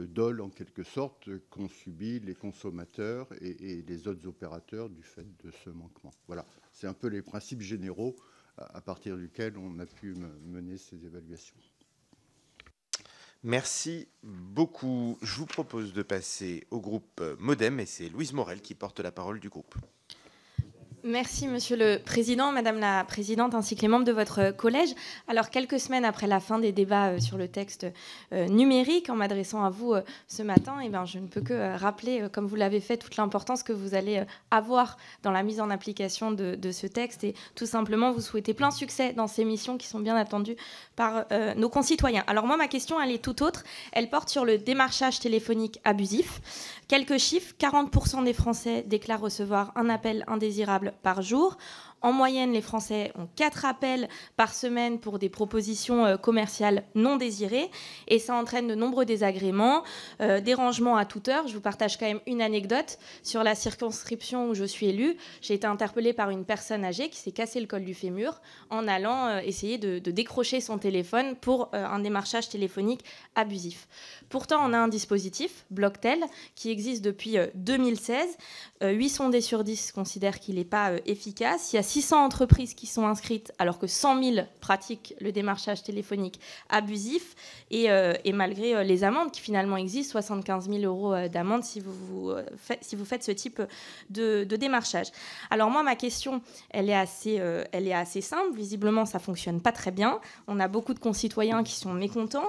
dol en quelque sorte qu'ont subi les consommateurs et, les autres opérateurs du fait de ce manquement. Voilà, c'est un peu les principes généraux à, à partir duquel on a pu mener ces évaluations. Merci beaucoup. Je vous propose de passer au groupe Modem et c'est Louise Morel qui porte la parole du groupe. Merci, Monsieur le Président, Madame la Présidente, ainsi que les membres de votre collège. Alors, quelques semaines après la fin des débats euh, sur le texte euh, numérique, en m'adressant à vous euh, ce matin, eh ben, je ne peux que rappeler, comme vous l'avez fait, toute l'importance que vous allez avoir dans la mise en application de, ce texte. Et tout simplement, vous souhaitez plein succès dans ces missions qui sont bien attendues par nos concitoyens. Alors, moi, ma question, elle est tout autre. Elle porte sur le démarchage téléphonique abusif. Quelques chiffres 40% des Français déclarent recevoir un appel indésirable par jour. En moyenne, les Français ont 4 appels par semaine pour des propositions euh, commerciales non désirées et ça entraîne de nombreux désagréments, euh, dérangements à toute heure. Je vous partage quand même une anecdote sur la circonscription où je suis élue. J'ai été interpellée par une personne âgée qui s'est cassé le col du fémur en allant euh, essayer de, décrocher son téléphone pour un démarchage téléphonique abusif. Pourtant, on a un dispositif, Blocktel, qui existe depuis 2016. 8 sondés sur 10 considèrent qu'il n'est pas efficace. Il y a 600 entreprises qui sont inscrites, alors que 100 000 pratiquent le démarchage téléphonique abusif, et, euh, malgré euh, les amendes qui finalement existent, 75 000 euros euh, d'amende si vous, si vous faites ce type de, démarchage. Alors moi, ma question, elle est, assez, elle est assez simple. Visiblement, ça fonctionne pas très bien. On a beaucoup de concitoyens qui sont mécontents.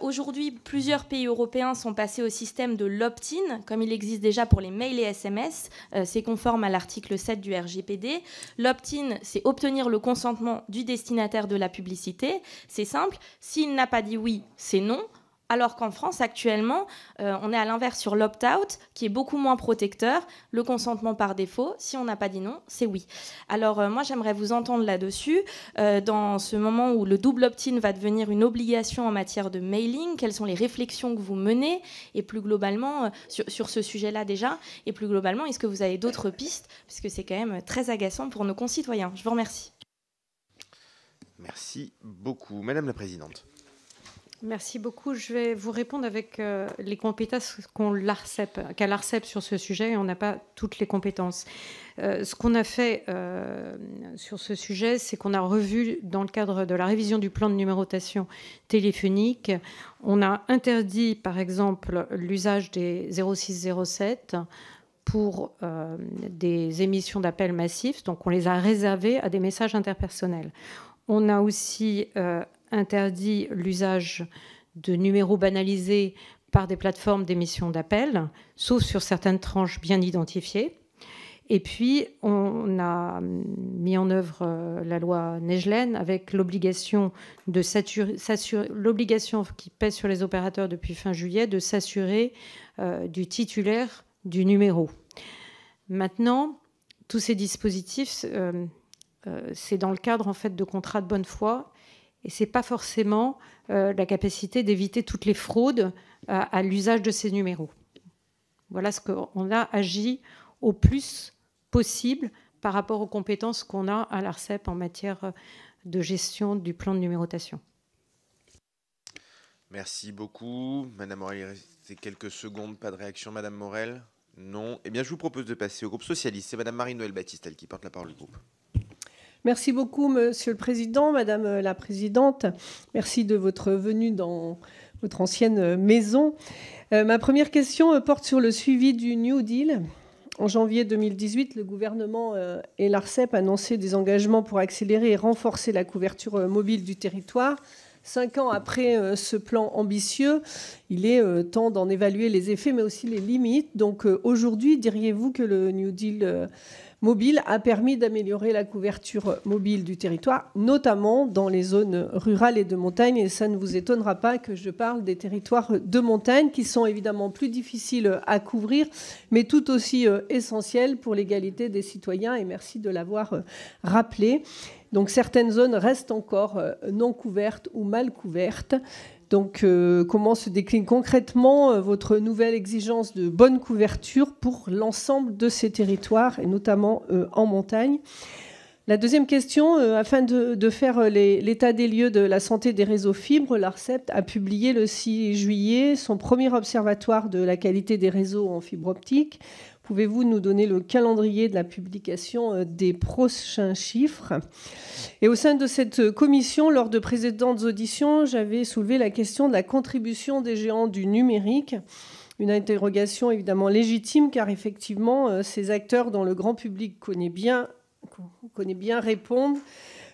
Aujourd'hui, plusieurs pays européens sont passés au système de l'opt-in, comme il existe déjà pour les mails et SMS. C'est conforme à l'article 7 du RGPD. L'opt c'est obtenir le consentement du destinataire de la publicité. C'est simple. S'il n'a pas dit oui, c'est non alors qu'en France actuellement, euh, on est à l'inverse sur l'opt-out, qui est beaucoup moins protecteur, le consentement par défaut, si on n'a pas dit non, c'est oui. Alors euh, moi j'aimerais vous entendre là-dessus, euh, dans ce moment où le double opt-in va devenir une obligation en matière de mailing, quelles sont les réflexions que vous menez, et plus globalement, sur, sur, ce sujet-là déjà, et plus globalement, est-ce que vous avez d'autres pistes, puisque c'est quand même très agaçant pour nos concitoyens. Je vous remercie. Merci beaucoup, Madame la Présidente. Merci beaucoup. Je vais vous répondre avec euh, les compétences qu'on l'ARCEP, qu'a l'ARCEP sur ce sujet, et on n'a pas toutes les compétences. Euh, ce qu'on a fait euh, sur ce sujet, c'est qu'on a revu, dans le cadre de la révision du plan de numérotation téléphonique, on a interdit, par exemple, l'usage des 0607 pour des émissions d'appels massifs, donc on les a réservés à des messages interpersonnels. On a aussi interdit l'usage de numéros banalisés par des plateformes d'émission d'appels, sauf sur certaines tranches bien identifiées. Et puis, on a mis en œuvre euh, la loi Negelen avec l'obligation de l'obligation qui pèse sur les opérateurs depuis fin juillet de s'assurer euh, du titulaire du numéro. Maintenant, tous ces dispositifs, euh, c'est dans le cadre en fait de contrats de bonne foi et ce n'est pas forcément euh, la capacité d'éviter toutes les fraudes euh, à, l'usage de ces numéros. Voilà ce qu'on a agi au plus possible par rapport aux compétences qu'on a à l'ARCEP en matière de gestion du plan de numérotation. Merci beaucoup. Madame Morel, il quelques secondes. Pas de réaction, Madame Morel Non. Eh bien, je vous propose de passer au groupe socialiste. C'est Madame Marie-Noël elle, qui porte la parole du groupe. Merci beaucoup, Monsieur le Président, Madame la Présidente. Merci de votre venue dans votre ancienne maison. Euh, ma première question euh, porte sur le suivi du New Deal. En janvier 2018, le gouvernement euh, et l'ARCEP annonçaient des engagements pour accélérer et renforcer la couverture mobile du territoire. Cinq ans après ce plan ambitieux, il est temps d'en évaluer les effets, mais aussi les limites. Donc aujourd'hui, diriez-vous que le New Deal mobile a permis d'améliorer la couverture mobile du territoire, notamment dans les zones rurales et de montagne. Et ça ne vous étonnera pas que je parle des territoires de montagne, qui sont évidemment plus difficiles à couvrir, mais tout aussi euh, essentiels pour l'égalité des citoyens. Et merci de l'avoir euh, rappelé. Donc certaines zones restent encore euh, non couvertes ou mal couvertes. Donc, euh, comment se décline concrètement euh, votre nouvelle exigence de bonne couverture pour l'ensemble de ces territoires, et notamment euh, en montagne la deuxième question, afin de, de faire l'état des lieux de la santé des réseaux fibres, l'ARCEP a publié le 6 juillet son premier observatoire de la qualité des réseaux en fibre optique, Pouvez-vous nous donner le calendrier de la publication euh, des prochains chiffres Et au sein de cette commission, lors de précédentes auditions, j'avais soulevé la question de la contribution des géants du numérique une interrogation évidemment légitime car effectivement euh, ces acteurs dont le grand public connaît bien, connaît bien répondent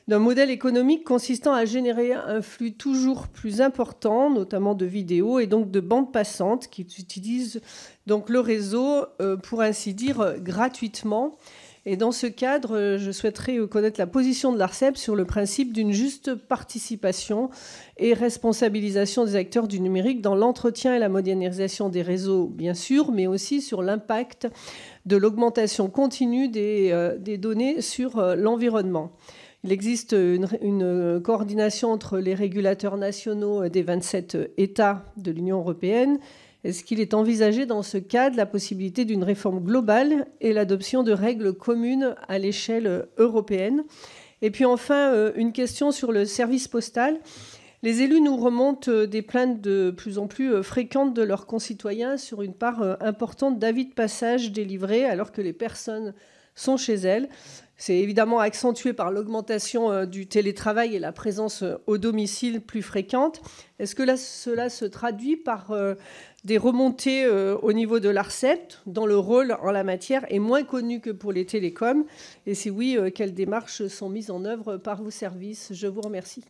d'un modèle économique consistant à générer un flux toujours plus important, notamment de vidéos et donc de bandes passantes qui utilisent donc le réseau, euh, pour ainsi dire, gratuitement. Et dans ce cadre, je souhaiterais connaître la position de l'ARCEP sur le principe d'une juste participation et responsabilisation des acteurs du numérique dans l'entretien et la modernisation des réseaux, bien sûr, mais aussi sur l'impact de l'augmentation continue des, euh, données sur euh, l'environnement. Il existe une, euh, coordination entre les régulateurs nationaux euh, des 27 euh, États de l'Union européenne. Est-ce qu'il est envisagé dans ce cadre la possibilité d'une réforme globale et l'adoption de règles communes à l'échelle européenne Et puis enfin, une question sur le service postal. Les élus nous remontent des plaintes de plus en plus fréquentes de leurs concitoyens sur une part importante d'avis de passage délivrés alors que les personnes sont chez elles. C'est évidemment accentué par l'augmentation euh, du télétravail et la présence euh, au domicile plus fréquente. Est-ce que cela se traduit par euh, des remontées au niveau de l'ARCEP dans le rôle en la matière est moins connu que pour les télécoms Et si oui, quelles démarches sont mises en œuvre par vos services Je vous remercie.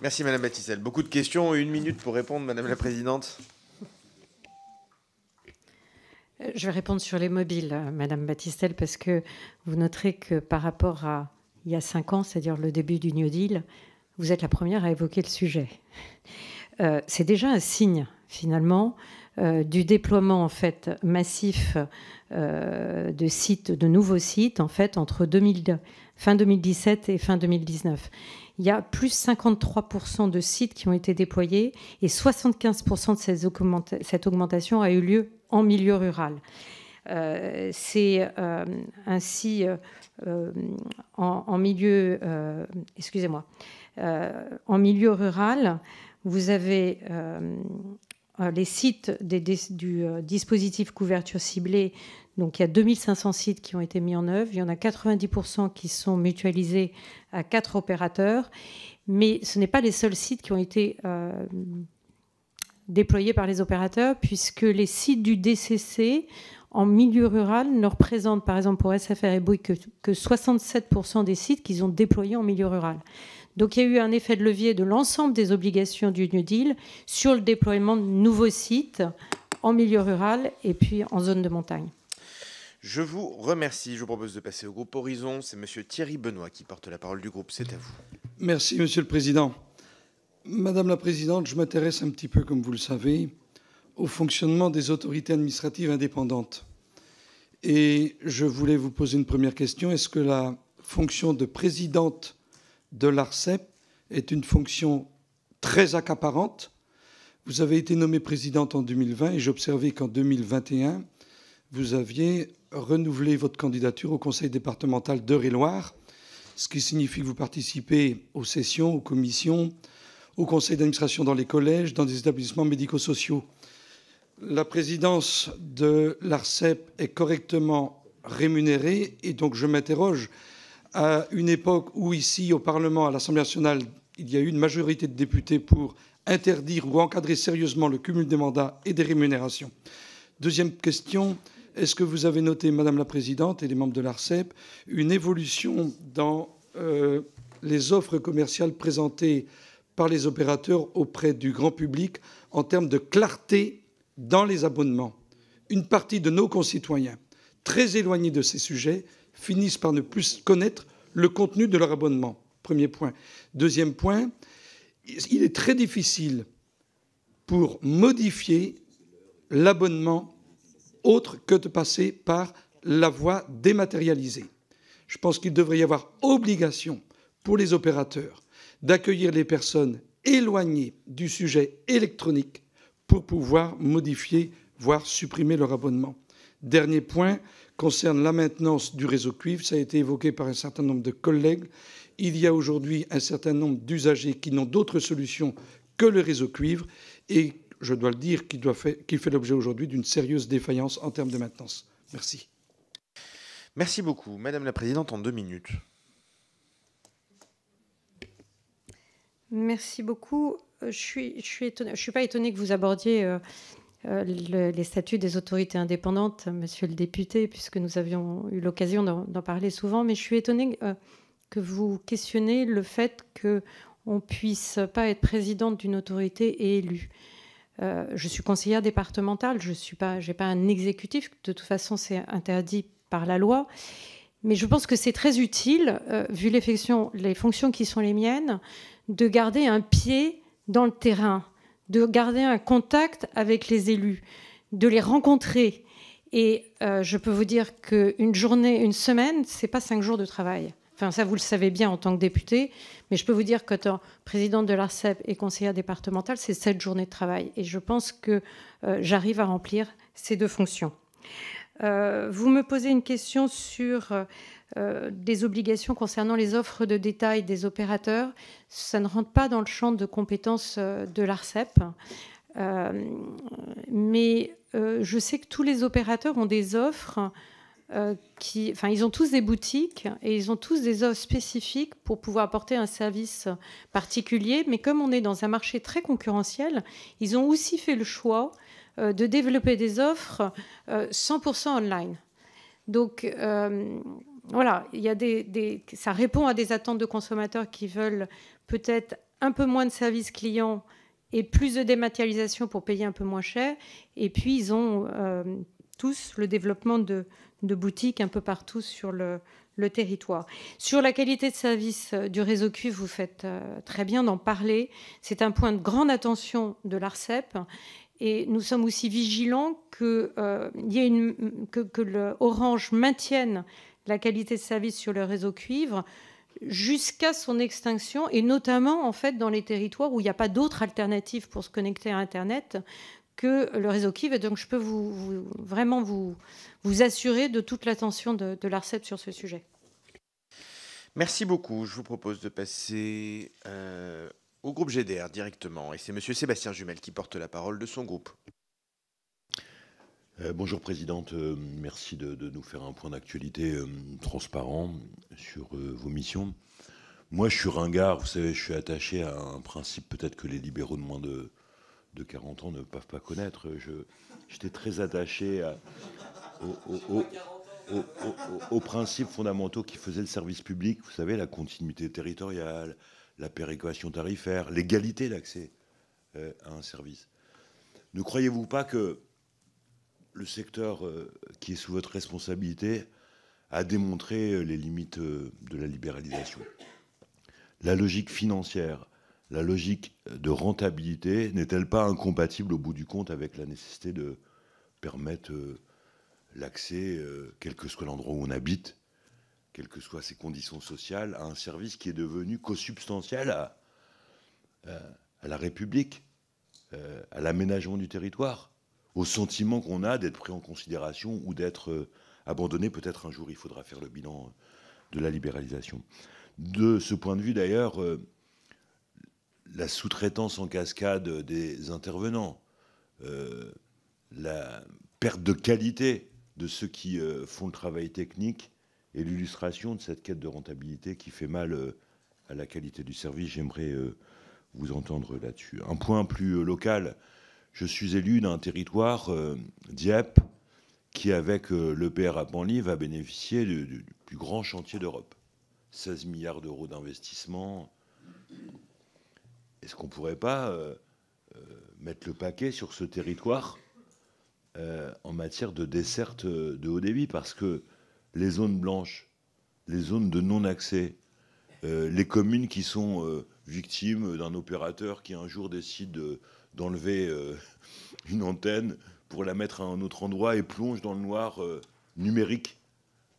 Merci Madame Batissel. Beaucoup de questions, une minute pour répondre Madame la Présidente. Euh, je vais répondre sur les mobiles, euh, Madame Battistel, parce que vous noterez que par rapport à il y a cinq ans, c'est-à-dire le début du New Deal, vous êtes la première à évoquer le sujet. Euh, c'est déjà un signe, finalement, du déploiement en fait massif de sites, de nouveaux sites, en fait, entre fin 2017 et fin 2019 il y a plus 53% de sites qui ont été déployés et 75% de cette augmentation a eu lieu en milieu rural. Euh, c'est euh, ainsi euh, en, milieu, excusez-moi, en milieu rural, vous avez les sites des, du dispositif couverture ciblée. Donc il y a 2500 sites qui ont été mis en œuvre. Il y en a 90% qui sont mutualisés à quatre opérateurs. Mais ce n'est pas les seuls sites qui ont été déployés par les opérateurs, puisque les sites du DCC en milieu rural ne représentent, par exemple pour SFR et Bouygues, que, 67% des sites qu'ils ont déployés en milieu rural. Donc il y a eu un effet de levier de l'ensemble des obligations du New Deal sur le déploiement de nouveaux sites en milieu rural et puis en zone de montagne. Je vous remercie. Je vous propose de passer au groupe Horizon. C'est Monsieur Thierry Benoît qui porte la parole du groupe. C'est à vous. Merci, Monsieur le Président. Madame la Présidente, je m'intéresse un petit peu, comme vous le savez, au fonctionnement des autorités administratives indépendantes. Et je voulais vous poser une première question. Est-ce que la fonction de présidente de l'ARCEP est une fonction très accaparante Vous avez été nommée présidente en 2020 et j'observais qu'en 2021, vous aviez renouvelé votre candidature au Conseil départemental d'Eure-et-Loire, ce qui signifie que vous participez aux sessions, aux commissions, au conseil d'administration dans les collèges, dans des établissements médico-sociaux. La présidence de l'ARCEP est correctement rémunérée et donc je m'interroge à une époque où ici au Parlement, à l'Assemblée nationale, il y a eu une majorité de députés pour interdire ou encadrer sérieusement le cumul des mandats et des rémunérations. Deuxième question, est-ce que vous avez noté, Madame la Présidente et les membres de l'ARCEP, une évolution dans euh, les offres commerciales présentées par les opérateurs auprès du grand public en termes de clarté dans les abonnements. Une partie de nos concitoyens, très éloignés de ces sujets, finissent par ne plus connaître le contenu de leur abonnement. Premier point. Deuxième point, il est très difficile pour modifier l'abonnement autre que de passer par la voie dématérialisée. Je pense qu'il devrait y avoir obligation pour les opérateurs d'accueillir les personnes éloignées du sujet électronique pour pouvoir modifier, voire supprimer leur abonnement. Dernier point concerne la maintenance du réseau cuivre. Ça a été évoqué par un certain nombre de collègues. Il y a aujourd'hui un certain nombre d'usagers qui n'ont d'autre solution que le réseau cuivre et, je dois le dire, qu'il qui fait l'objet aujourd'hui d'une sérieuse défaillance en termes de maintenance. Merci. Merci beaucoup. Madame la Présidente, en deux minutes. Merci beaucoup. Euh, je suis, suis, pas étonnée que vous abordiez euh, euh, les statuts des autorités indépendantes, Monsieur le député, puisque nous avions eu l'occasion d'en parler souvent. Mais je suis étonnée que vous questionnez le fait que on puisse pas être présidente d'une autorité et élue. je suis conseillère départementale, je suis pas, j'ai pas un exécutif. De toute façon, c'est interdit par la loi. Mais je pense que c'est très utile, vu les fonctions qui sont les miennes, de garder un pied dans le terrain, de garder un contact avec les élus, de les rencontrer. Et euh, je peux vous dire qu'une journée, une semaine, ce n'est pas cinq jours de travail. Enfin, ça, vous le savez bien en tant que député, mais je peux vous dire que tant présidente de l'ARCEP et conseillère départementale, c'est sept journées de travail. Et je pense que euh, j'arrive à remplir ces deux fonctions. Euh, vous me posez une question sur euh, des obligations concernant les offres de détail des opérateurs, ça ne rentre pas dans le champ de compétences euh, de l'ARCEP. Euh, mais je sais que tous les opérateurs ont des offres. qui, enfin, ils ont tous des boutiques et ils ont tous des offres spécifiques pour pouvoir apporter un service particulier. Mais comme on est dans un marché très concurrentiel, ils ont aussi fait le choix de développer des offres 100% online. Donc, voilà, il y des, ça répond à des attentes de consommateurs qui veulent peut-être un peu moins de services clients et plus de dématérialisation pour payer un peu moins cher. Et puis, ils ont euh, tous le développement de, boutiques un peu partout sur le, territoire. Sur la qualité de service euh, du réseau Q, vous faites euh, très bien d'en parler. C'est un point de grande attention de l'ARCEP. Et nous sommes aussi vigilants que, l'Orange y que, maintienne la qualité de service sur le réseau cuivre jusqu'à son extinction, et notamment en fait dans les territoires où il n'y a pas d'autre alternative pour se connecter à Internet que le réseau cuivre. donc je peux vous, vraiment vous, vous assurer de toute l'attention de, l'ARCEP sur ce sujet. Merci beaucoup. Je vous propose de passer euh, au groupe GDR directement. Et c'est M. Sébastien Jumel qui porte la parole de son groupe. Euh, bonjour Présidente, euh, merci de, nous faire un point d'actualité euh, transparent sur vos missions. Moi je suis ringard, vous savez, je suis attaché à un principe peut-être que les libéraux de moins de, de 40 ans ne peuvent pas connaître. J'étais très attaché aux principes fondamentaux qui faisaient le service public, vous savez, la continuité territoriale, la péréquation tarifaire, l'égalité d'accès à un service. Ne croyez-vous pas que le secteur euh, qui est sous votre responsabilité a démontré euh, les limites euh, de la libéralisation. La logique financière, la logique de rentabilité n'est-elle pas incompatible au bout du compte avec la nécessité de permettre l'accès, quel que soit l'endroit où on habite, quelles que soient ses conditions sociales, à un service qui est devenu co à, à la République, à l'aménagement du territoire au sentiment qu'on a d'être pris en considération ou d'être euh, abandonné. Peut-être un jour, il faudra faire le bilan euh, de la libéralisation. De ce point de vue, d'ailleurs, euh, la sous-traitance en cascade des intervenants, la perte de qualité de ceux qui font le travail technique et l'illustration de cette quête de rentabilité qui fait mal à la qualité du service. J'aimerais vous entendre là-dessus. Un point plus local, je suis élu d'un territoire, euh, Dieppe, qui, avec euh, l'EPR à à va bénéficier du, plus grand chantier d'Europe. 16 milliards d'euros d'investissement. Est-ce qu'on ne pourrait pas euh, mettre le paquet sur ce territoire en matière de desserte de haut débit Parce que les zones blanches, les zones de non-accès, les communes qui sont victimes d'un opérateur qui un jour décide de d'enlever euh, une antenne pour la mettre à un autre endroit et plonge dans le noir euh, numérique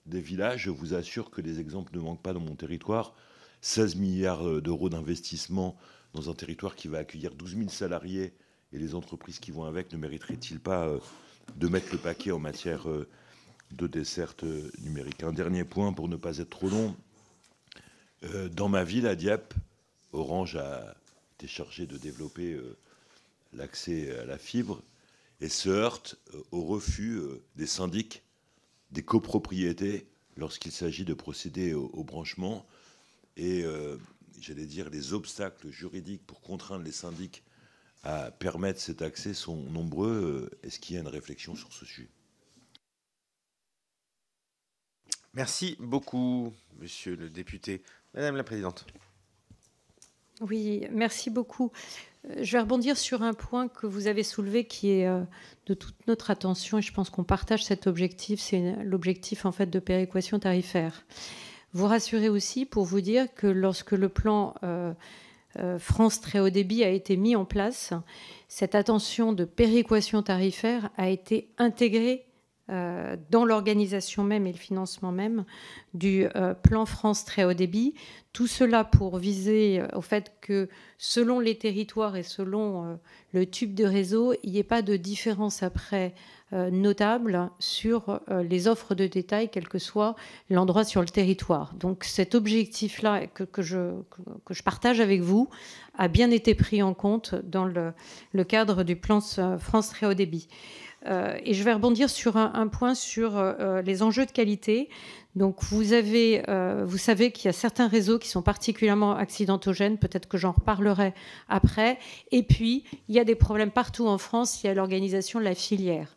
des villages. Je vous assure que les exemples ne manquent pas dans mon territoire. 16 milliards euh, d'euros d'investissement dans un territoire qui va accueillir 12 000 salariés et les entreprises qui vont avec ne mériteraient-ils pas de mettre le paquet en matière de desserte numérique Un dernier point pour ne pas être trop long. Dans ma ville, à Dieppe, Orange a été chargé de développer l'accès à la fibre et se heurte euh, au refus euh, des syndics, des copropriétés, lorsqu'il s'agit de procéder au, branchement. Et euh, j'allais dire, les obstacles juridiques pour contraindre les syndics à permettre cet accès sont nombreux. Est-ce qu'il y a une réflexion sur ce sujet Merci beaucoup, monsieur le député. Madame la Présidente. Oui, merci beaucoup. Euh, je vais rebondir sur un point que vous avez soulevé qui est euh, de toute notre attention et je pense qu'on partage cet objectif, c'est l'objectif en fait de péréquation tarifaire. Vous rassurez aussi pour vous dire que lorsque le plan euh, France très haut débit a été mis en place, cette attention de péréquation tarifaire a été intégrée euh, dans l'organisation même et le financement même du euh, plan France très haut débit. Tout cela pour viser euh, au fait que selon les territoires et selon le type de réseau, il n'y ait pas de différence après notable sur les offres de détail, quel que soit l'endroit sur le territoire. Donc cet objectif-là que, que, je, que, je partage avec vous a bien été pris en compte dans le, le cadre du plan France très haut débit. Euh, et je vais rebondir sur un, point sur euh, euh, les enjeux de qualité. Donc vous avez, vous savez qu'il y a certains réseaux qui sont particulièrement accidentogènes. Peut-être que j'en reparlerai après. Et puis il y a des problèmes partout en France. Il y a l'organisation de la filière,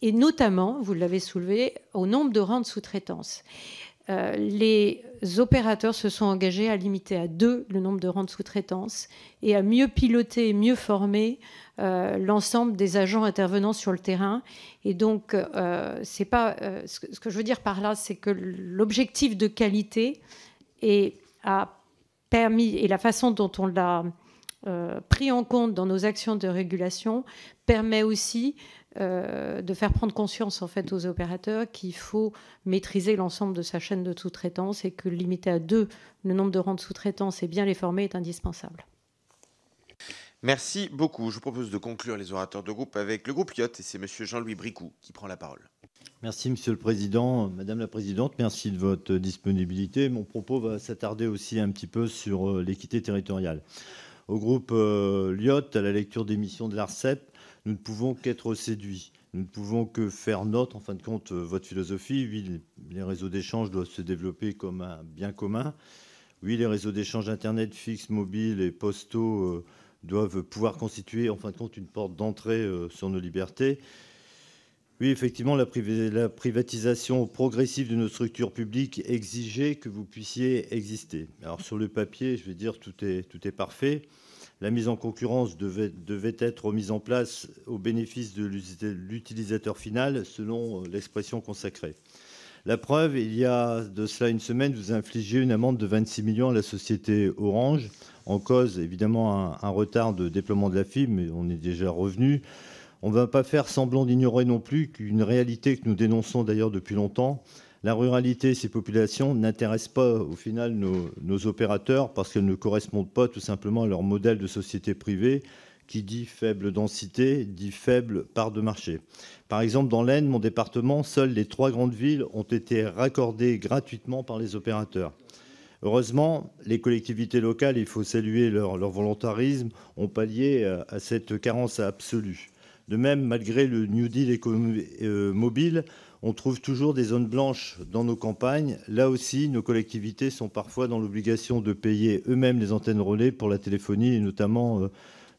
et notamment, vous l'avez soulevé, au nombre de rangs de sous-traitance. Euh, les opérateurs se sont engagés à limiter à deux le nombre de rangs de sous-traitance et à mieux piloter et mieux former euh, l'ensemble des agents intervenant sur le terrain. Et donc, euh, c'est pas, ce que, je veux dire par là, c'est que l'objectif de qualité a permis, et la façon dont on l'a pris en compte dans nos actions de régulation, permet aussi euh, de faire prendre conscience en fait aux opérateurs qu'il faut maîtriser l'ensemble de sa chaîne de sous-traitance et que limiter à deux le nombre de rangs de sous-traitance et bien les former est indispensable. Merci beaucoup. Je propose de conclure les orateurs de groupe avec le groupe Lyotte et c'est Monsieur Jean-Louis Bricou qui prend la parole. Merci Monsieur le Président, Madame la Présidente, merci de votre disponibilité. Mon propos va s'attarder aussi un petit peu sur euh, l'équité territoriale. Au groupe Lyotte, euh, à la lecture des missions de l'ARCEP, nous ne pouvons qu'être séduits. Nous ne pouvons que faire note, en fin de compte, euh, votre philosophie. Oui, les réseaux d'échange doivent se développer comme un bien commun. Oui, les réseaux d'échange Internet, fixes, mobiles et postaux euh, doivent pouvoir constituer, en fin de compte, une porte d'entrée euh, sur nos libertés. Oui, effectivement, la, privatisation progressive de nos structures publiques exigeait que vous puissiez exister. Alors, sur le papier, je vais dire, tout est, tout est parfait. La mise en concurrence devait, être mise en place au bénéfice de l'utilisateur final, selon euh, l'expression consacrée. La preuve, il y a de cela une semaine, vous infligez une amende de 26 millions à la société Orange, en cause évidemment un, retard de déploiement de la fibre, mais on est déjà revenu. On ne va pas faire semblant d'ignorer non plus qu'une réalité que nous dénonçons d'ailleurs depuis longtemps, la ruralité et ses populations n'intéressent pas, au final, nos opérateurs, parce qu'elles ne correspondent pas, tout simplement, à leur modèle de société privée, qui dit faible densité dit faible part de marché. Par exemple, dans l'Aisne, mon département, seules les trois grandes villes ont été raccordées gratuitement par les opérateurs. Heureusement, les collectivités locales, il faut saluer leur, volontarisme, ont pallié euh, à, cette carence absolue. De même, malgré le New Deal euh, mobile, on trouve toujours des zones blanches dans nos campagnes. Là aussi, nos collectivités sont parfois dans l'obligation de payer eux-mêmes les antennes relais pour la téléphonie et notamment euh,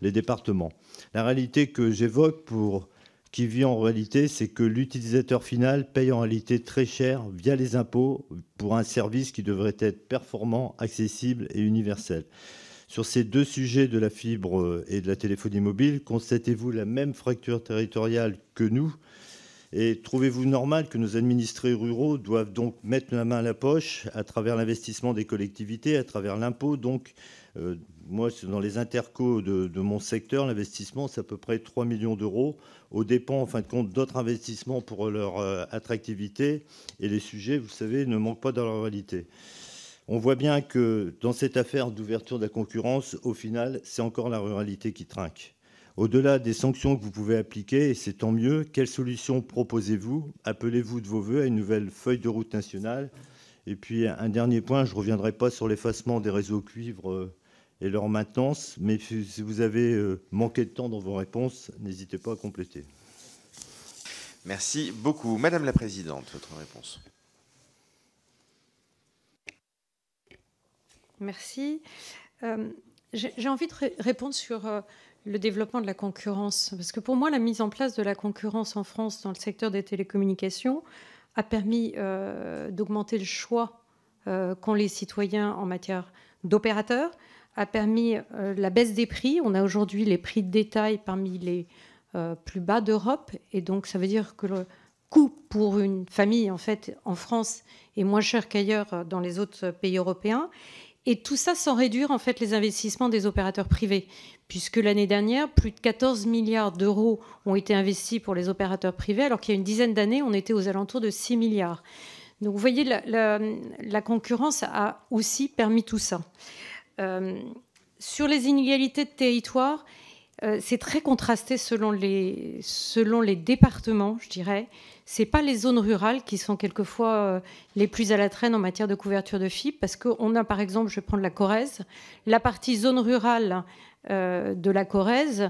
les départements. La réalité que j'évoque pour qui vit en réalité, c'est que l'utilisateur final paye en réalité très cher via les impôts pour un service qui devrait être performant, accessible et universel. Sur ces deux sujets de la fibre et de la téléphonie mobile, constatez-vous la même fracture territoriale que nous et trouvez-vous normal que nos administrés ruraux doivent donc mettre la main à la poche à travers l'investissement des collectivités, à travers l'impôt Donc, euh, moi, dans les intercos de, mon secteur, l'investissement, c'est à peu près 3 millions d'euros, aux dépens, en fin de compte, d'autres investissements pour leur euh, attractivité. Et les sujets, vous savez, ne manquent pas dans la ruralité. On voit bien que dans cette affaire d'ouverture de la concurrence, au final, c'est encore la ruralité qui trinque. Au-delà des sanctions que vous pouvez appliquer, et c'est tant mieux, quelles solutions proposez-vous Appelez-vous de vos voeux à une nouvelle feuille de route nationale Et puis un dernier point, je ne reviendrai pas sur l'effacement des réseaux cuivre euh, et leur maintenance, mais si vous avez euh, manqué de temps dans vos réponses, n'hésitez pas à compléter. Merci beaucoup. Madame la Présidente, votre réponse. Merci. Euh, j'ai envie de répondre sur le développement de la concurrence Parce que pour moi, la mise en place de la concurrence en France dans le secteur des télécommunications a permis euh, d'augmenter le choix euh, qu'ont les citoyens en matière d'opérateurs, a permis euh, la baisse des prix. On a aujourd'hui les prix de détail parmi les plus bas d'Europe. Et donc, ça veut dire que le coût pour une famille, en fait, en France est moins cher qu'ailleurs dans les autres pays européens. Et tout ça sans réduire en fait les investissements des opérateurs privés, puisque l'année dernière, plus de 14 milliards d'euros ont été investis pour les opérateurs privés, alors qu'il y a une dizaine d'années, on était aux alentours de 6 milliards. Donc vous voyez, la, concurrence a aussi permis tout ça. Euh, sur les inégalités de territoire, euh, c'est très contrasté selon les, selon les départements, je dirais c'est pas les zones rurales qui sont quelquefois euh, les plus à la traîne en matière de couverture de fibres, parce qu'on a par exemple, je vais prendre la Corrèze, la partie zone rurale euh, de la Corrèze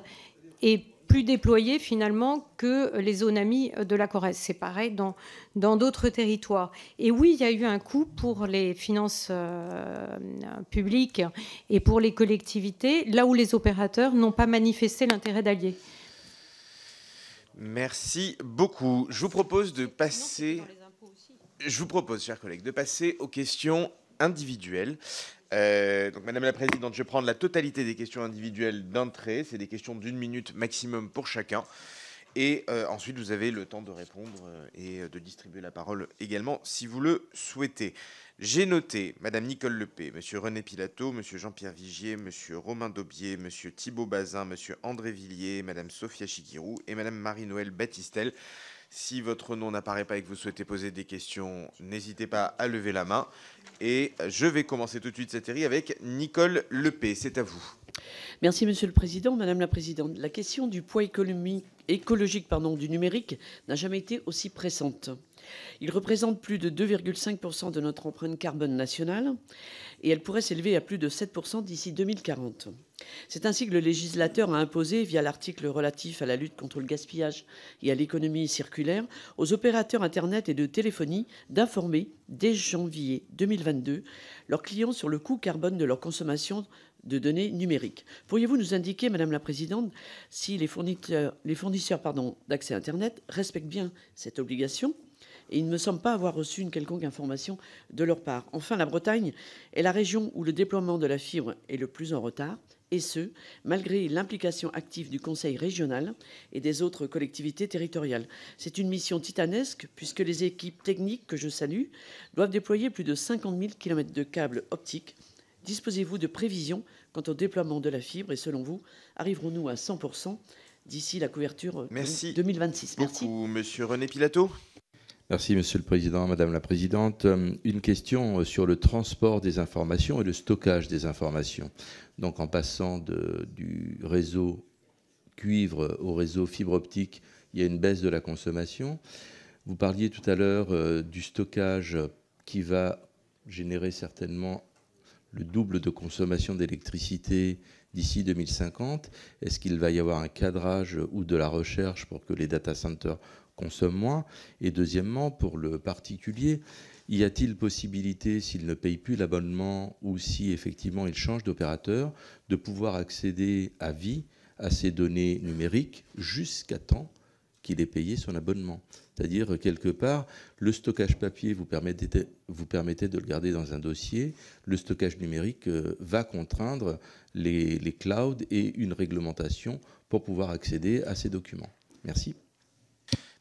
est plus déployée finalement que les zones amies de la Corrèze. C'est pareil dans, dans d'autres territoires. Et oui, il y a eu un coût pour les finances euh, publiques et pour les collectivités, là où les opérateurs n'ont pas manifesté l'intérêt d'allier. Merci beaucoup. Je vous propose de passer. Je vous propose, chers collègues, de passer aux questions individuelles. Euh, donc, Madame la Présidente, je vais prendre la totalité des questions individuelles d'entrée. C'est des questions d'une minute maximum pour chacun. Et euh, ensuite, vous avez le temps de répondre euh, et euh, de distribuer la parole également si vous le souhaitez. J'ai noté Madame Nicole Lepé, Monsieur René Pilato, Monsieur Jean-Pierre Vigier, Monsieur Romain Daubier, Monsieur Thibault Bazin, Monsieur André Villiers, Madame Sophia Chigirou et Madame Marie-Noël Battistel. Si votre nom n'apparaît pas et que vous souhaitez poser des questions, n'hésitez pas à lever la main. Et je vais commencer tout de suite cette série avec Nicole Lepé. C'est à vous. Merci, Monsieur le Président. Madame la Présidente, la question du poids économique écologique pardon, du numérique n'a jamais été aussi pressante. Il représente plus de 2,5% de notre empreinte carbone nationale et elle pourrait s'élever à plus de 7% d'ici 2040. C'est ainsi que le législateur a imposé, via l'article relatif à la lutte contre le gaspillage et à l'économie circulaire, aux opérateurs Internet et de téléphonie d'informer dès janvier 2022 leurs clients sur le coût carbone de leur consommation de données numériques. Pourriez-vous nous indiquer, Madame la Présidente, si les fournisseurs, les fournisseurs pardon, d'accès Internet respectent bien cette obligation et il ne me semble pas avoir reçu une quelconque information de leur part. Enfin, la Bretagne est la région où le déploiement de la fibre est le plus en retard, et ce, malgré l'implication active du Conseil régional et des autres collectivités territoriales. C'est une mission titanesque, puisque les équipes techniques que je salue doivent déployer plus de 50 000 km de câbles optiques Disposez-vous de prévisions quant au déploiement de la fibre et selon vous, arriverons-nous à 100% d'ici la couverture 2026 Merci beaucoup, Monsieur René Pilato. Merci Monsieur le Président, Madame la Présidente. Euh, une question euh, sur le transport des informations et le stockage des informations. Donc en passant du réseau cuivre au réseau fibre optique, il y a une baisse de la consommation. Vous parliez tout à l'heure euh, du stockage qui va générer certainement le double de consommation d'électricité d'ici 2050 Est-ce qu'il va y avoir un cadrage ou de la recherche pour que les data centers consomment moins Et deuxièmement, pour le particulier, y a-t-il possibilité, s'il ne paye plus l'abonnement ou si effectivement il change d'opérateur, de pouvoir accéder à vie à ces données numériques jusqu'à temps qu'il ait payé son abonnement c'est-à-dire, euh, quelque part, le stockage papier vous permettait, de, le garder dans un dossier, le stockage numérique euh, va contraindre les, clouds et une réglementation pour pouvoir accéder à ces documents. Merci.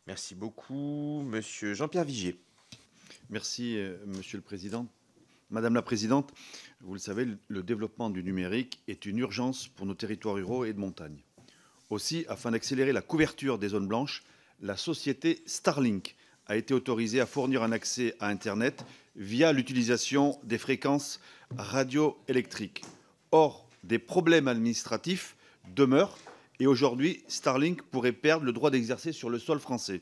Merci beaucoup, Monsieur Jean-Pierre Vigier. Merci, euh, Monsieur le Président. Madame la Présidente, vous le savez, le développement du numérique est une urgence pour nos territoires ruraux et de montagne. Aussi, afin d'accélérer la couverture des zones blanches, la société Starlink a été autorisée à fournir un accès à Internet via l'utilisation des fréquences radioélectriques. Or, des problèmes administratifs demeurent et aujourd'hui, Starlink pourrait perdre le droit d'exercer sur le sol français.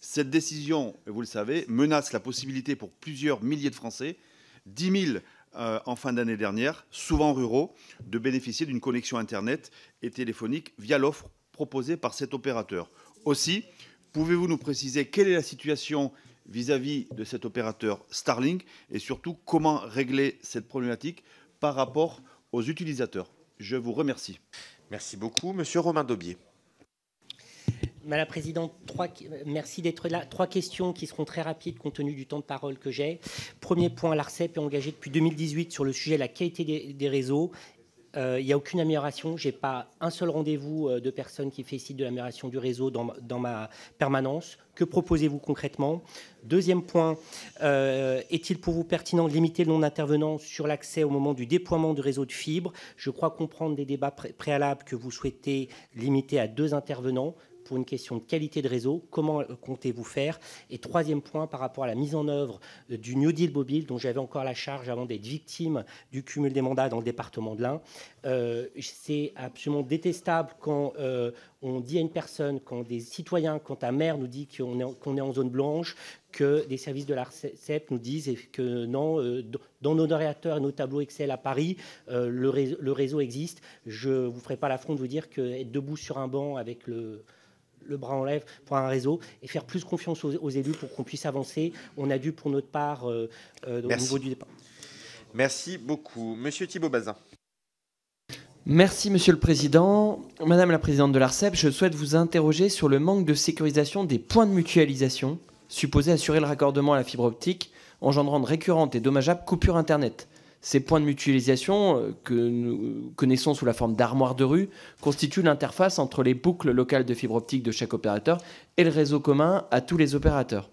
Cette décision, vous le savez, menace la possibilité pour plusieurs milliers de Français, 10 000 euh, en fin d'année dernière, souvent ruraux, de bénéficier d'une connexion Internet et téléphonique via l'offre proposée par cet opérateur. Aussi, Pouvez-vous nous préciser quelle est la situation vis-à-vis de cet opérateur Starlink et surtout comment régler cette problématique par rapport aux utilisateurs Je vous remercie. Merci beaucoup, Monsieur Romain Daubier. Madame la Présidente, merci d'être là. Trois questions qui seront très rapides compte tenu du temps de parole que j'ai. Premier point, l'ARCEP est engagé depuis 2018 sur le sujet de la qualité des réseaux euh, il n'y a aucune amélioration. Je n'ai pas un seul rendez-vous euh, de personnes qui félicitent de l'amélioration du réseau dans, ma permanence. Que proposez-vous concrètement Deuxième point, euh, est-il pour vous pertinent de limiter le non d'intervenants sur l'accès au moment du déploiement du réseau de fibres Je crois comprendre des débats préalables que vous souhaitez limiter à deux intervenants pour une question de qualité de réseau, comment euh, comptez-vous faire Et troisième point, par rapport à la mise en œuvre euh, du New Deal mobile, dont j'avais encore la charge avant d'être victime du cumul des mandats dans le département de l'Ain, euh, c'est absolument détestable quand on dit à une personne, quand des citoyens, quand un maire nous dit qu'on est, qu'on est en zone blanche, que des services de la e nous disent que non, dans nos ordinateurs et nos tableaux Excel à Paris, le, réseau, le, réseau, existe. Je ne vous ferai pas l'affront de vous dire qu'être debout sur un banc avec le, le bras en lève pour un réseau et faire plus confiance aux, élus pour qu'on puisse avancer. On a dû pour notre part euh, euh, au niveau du départ. Merci beaucoup. Monsieur Thibault Bazin. Merci, Monsieur le Président. Madame la Présidente de l'ARCEP, je souhaite vous interroger sur le manque de sécurisation des points de mutualisation supposés assurer le raccordement à la fibre optique, engendrant de récurrentes et dommageables coupures Internet. Ces points de mutualisation, euh, que nous connaissons sous la forme d'armoires de rue, constituent l'interface entre les boucles locales de fibre optique de chaque opérateur et le réseau commun à tous les opérateurs.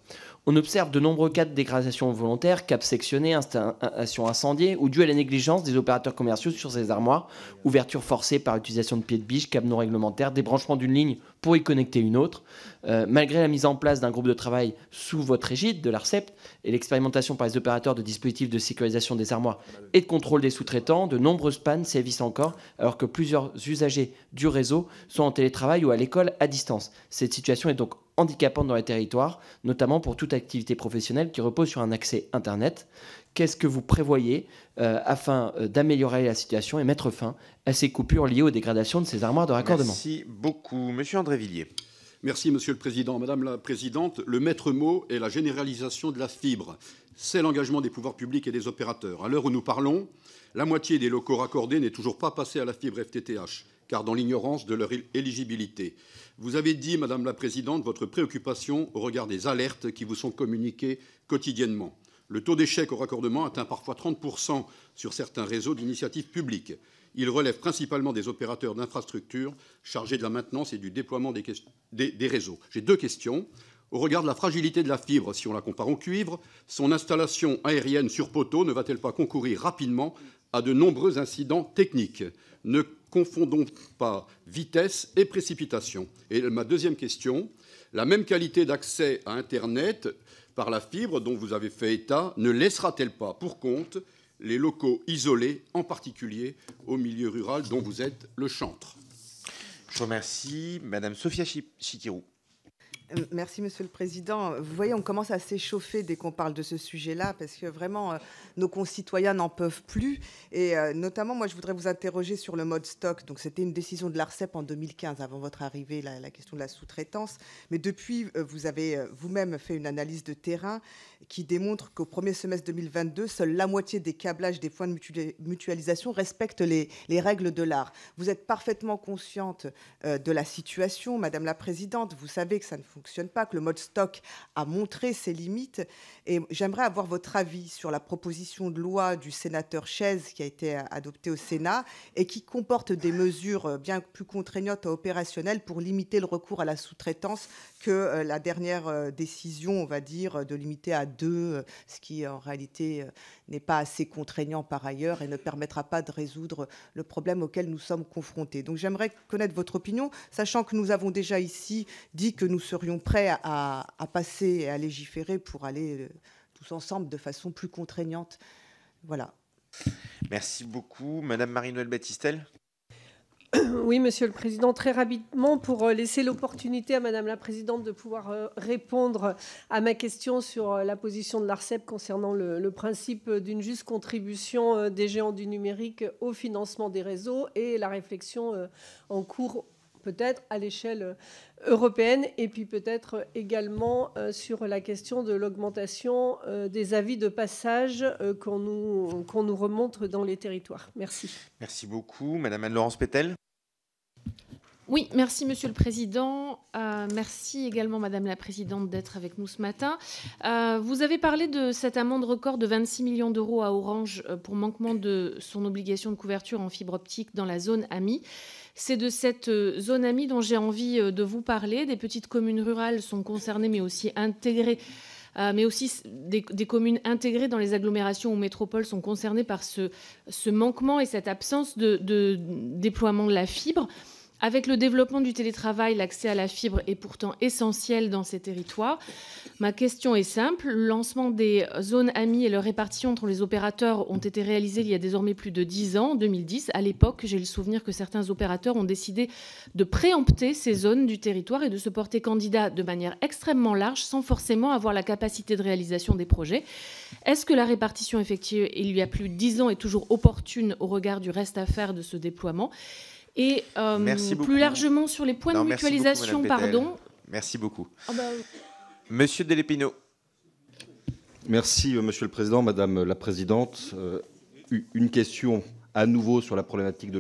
On observe de nombreux cas de dégradation volontaire, cap sectionnés, installations incendiée ou due à la négligence des opérateurs commerciaux sur ces armoires, ouverture forcée par l'utilisation de pieds de biche, câbles non réglementaires, débranchement d'une ligne pour y connecter une autre. Euh, malgré la mise en place d'un groupe de travail sous votre égide de l'ARCEP et l'expérimentation par les opérateurs de dispositifs de sécurisation des armoires et de contrôle des sous-traitants, de nombreuses pannes sévissent encore alors que plusieurs usagers du réseau sont en télétravail ou à l'école à distance. Cette situation est donc handicapantes dans les territoires, notamment pour toute activité professionnelle qui repose sur un accès Internet. Qu'est-ce que vous prévoyez euh, afin euh, d'améliorer la situation et mettre fin à ces coupures liées aux dégradations de ces armoires de raccordement Merci beaucoup. Monsieur André Villiers. Merci, Monsieur le Président. Madame la Présidente, le maître mot est la généralisation de la fibre. C'est l'engagement des pouvoirs publics et des opérateurs. À l'heure où nous parlons, la moitié des locaux raccordés n'est toujours pas passée à la fibre FTTH car dans l'ignorance de leur éligibilité. Vous avez dit, Madame la Présidente, votre préoccupation au regard des alertes qui vous sont communiquées quotidiennement. Le taux d'échec au raccordement atteint parfois 30% sur certains réseaux d'initiative publique. Il relève principalement des opérateurs d'infrastructures chargés de la maintenance et du déploiement des, des, réseaux. J'ai deux questions. Au regard de la fragilité de la fibre, si on la compare au cuivre, son installation aérienne sur poteau ne va-t-elle pas concourir rapidement à de nombreux incidents techniques confondons pas vitesse et précipitation. Et ma deuxième question, la même qualité d'accès à Internet par la fibre dont vous avez fait état ne laissera-t-elle pas pour compte les locaux isolés, en particulier au milieu rural dont vous êtes le chantre Je remercie Madame Sophia Chikirou. Merci, Monsieur le Président. Vous voyez, on commence à s'échauffer dès qu'on parle de ce sujet-là, parce que vraiment, euh, nos concitoyens n'en peuvent plus. Et euh, notamment, moi, je voudrais vous interroger sur le mode stock. Donc, c'était une décision de l'ARCEP en 2015, avant votre arrivée, la, question de la sous-traitance. Mais depuis, euh, vous avez vous-même fait une analyse de terrain qui démontre qu'au premier semestre 2022, seule la moitié des câblages des points de mutualisation respectent les, règles de l'art. Vous êtes parfaitement consciente de la situation, Madame la Présidente. Vous savez que ça ne fonctionne pas, que le mode stock a montré ses limites. Et j'aimerais avoir votre avis sur la proposition de loi du sénateur Chaise qui a été adoptée au Sénat et qui comporte des mesures euh, bien plus contraignantes et opérationnelles pour limiter le recours à la sous-traitance que euh, la dernière euh, décision, on va dire, euh, de limiter à deux, ce qui en réalité n'est pas assez contraignant par ailleurs et ne permettra pas de résoudre le problème auquel nous sommes confrontés. Donc j'aimerais connaître votre opinion, sachant que nous avons déjà ici dit que nous serions prêts à, passer et à légiférer pour aller tous ensemble de façon plus contraignante. Voilà. Merci beaucoup. Madame Marie-Noëlle Battistel oui, Monsieur le Président, très rapidement, pour euh, laisser l'opportunité à Madame la Présidente de pouvoir euh, répondre à ma question sur euh, la position de l'ARCEP concernant le, principe d'une juste contribution des géants du numérique au financement des réseaux et la réflexion en cours peut-être à l'échelle euh, européenne et puis peut-être euh, également euh, sur la question de l'augmentation des avis de passage qu'on nous, qu'on nous remonte dans les territoires. Merci. Merci beaucoup. Madame laurence Pétel. Oui, merci Monsieur le Président. Euh, merci également Madame la Présidente d'être avec nous ce matin. Euh, vous avez parlé de cette amende record de 26 millions d'euros à Orange euh, pour manquement de son obligation de couverture en fibre optique dans la zone AMI. C'est de cette zone AMI dont j'ai envie de vous parler. Des petites communes rurales sont concernées mais aussi intégrées mais aussi des, communes intégrées dans les agglomérations ou métropoles sont concernées par ce, manquement et cette absence de, déploiement de la fibre. Avec le développement du télétravail, l'accès à la fibre est pourtant essentiel dans ces territoires. Ma question est simple. Le lancement des zones amies et leur répartition entre les opérateurs ont été réalisés il y a désormais plus de 10 ans, 2010. À l'époque, j'ai le souvenir que certains opérateurs ont décidé de préempter ces zones du territoire et de se porter candidat de manière extrêmement large sans forcément avoir la capacité de réalisation des projets. Est-ce que la répartition effective il y a plus de 10 ans est toujours opportune au regard du reste à faire de ce déploiement et euh, plus largement sur les points de mutualisation, pardon. Merci beaucoup. Ah bah Monsieur Delépineau. Merci, euh, Monsieur le Président, Madame la Présidente. Euh, une question à nouveau sur la problématique de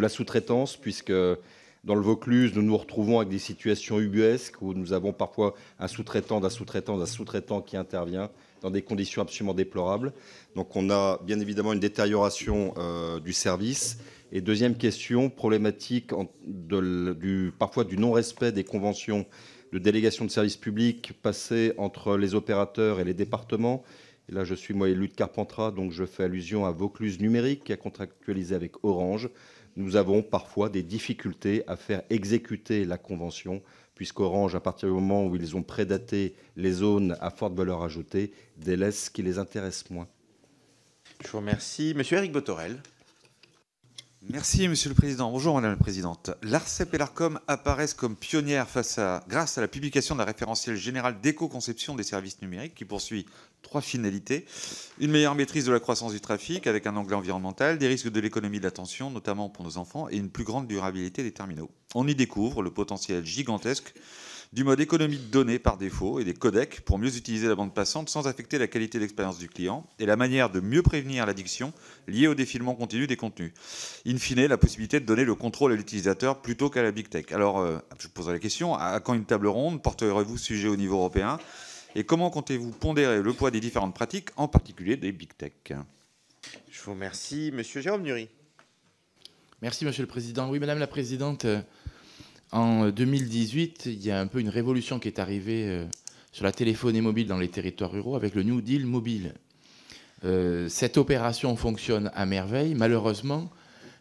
la, sous-traitance, puisque dans le Vaucluse, nous nous retrouvons avec des situations ubuesques où nous avons parfois un sous-traitant d'un sous-traitant d'un sous-traitant qui intervient dans des conditions absolument déplorables. Donc on a bien évidemment une détérioration du service et deuxième question, problématique du, parfois du non-respect des conventions de délégation de services publics passées entre les opérateurs et les départements. là, je suis moi élu de Carpentras, donc je fais allusion à Vaucluse Numérique qui a contractualisé avec Orange. Nous avons parfois des difficultés à faire exécuter la convention, puisqu'Orange, à partir du moment où ils ont prédaté les zones à forte valeur ajoutée, délaisse ce qui les intéresse moins. Je vous remercie. Monsieur Eric Botorel. Merci, Monsieur le Président. Bonjour, Madame la Présidente. L'ARCEP et l'ARCOM apparaissent comme pionnières face à, grâce à la publication d'un référentiel général d'éco-conception des services numériques qui poursuit trois finalités. Une meilleure maîtrise de la croissance du trafic avec un angle environnemental, des risques de l'économie de l'attention, notamment pour nos enfants, et une plus grande durabilité des terminaux. On y découvre le potentiel gigantesque du mode économie de données par défaut et des codecs pour mieux utiliser la bande passante sans affecter la qualité d'expérience du client et la manière de mieux prévenir l'addiction liée au défilement continu des contenus. In fine, la possibilité de donner le contrôle à l'utilisateur plutôt qu'à la big tech. Alors, euh, je poserai la question, à quand une table ronde Porterez-vous sujet au niveau européen Et comment comptez-vous pondérer le poids des différentes pratiques, en particulier des big tech Je vous remercie. Monsieur Jérôme Nury. Merci, Monsieur le Président. Oui, Madame la Présidente, euh, en 2018, il y a un peu une révolution qui est arrivée euh, sur la téléphonie mobile dans les territoires ruraux avec le New Deal mobile. Euh, cette opération fonctionne à merveille. Malheureusement,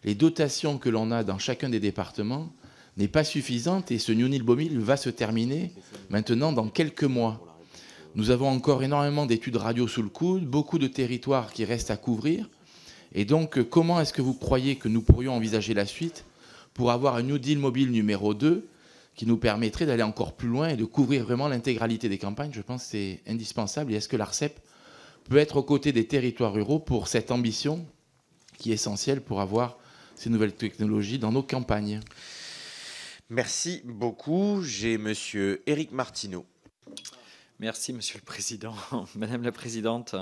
les dotations que l'on a dans chacun des départements n'est pas suffisante et ce New Deal mobile va se terminer maintenant dans quelques mois. Nous avons encore énormément d'études radio sous le coude, beaucoup de territoires qui restent à couvrir. Et donc, comment est-ce que vous croyez que nous pourrions envisager la suite pour avoir un New Deal mobile numéro 2 qui nous permettrait d'aller encore plus loin et de couvrir vraiment l'intégralité des campagnes. Je pense que c'est indispensable. Et est-ce que l'ARCEP peut être aux côtés des territoires ruraux pour cette ambition qui est essentielle pour avoir ces nouvelles technologies dans nos campagnes Merci beaucoup. J'ai monsieur Eric Martineau. Merci, Monsieur le Président. [LAUGHS] Madame la Présidente,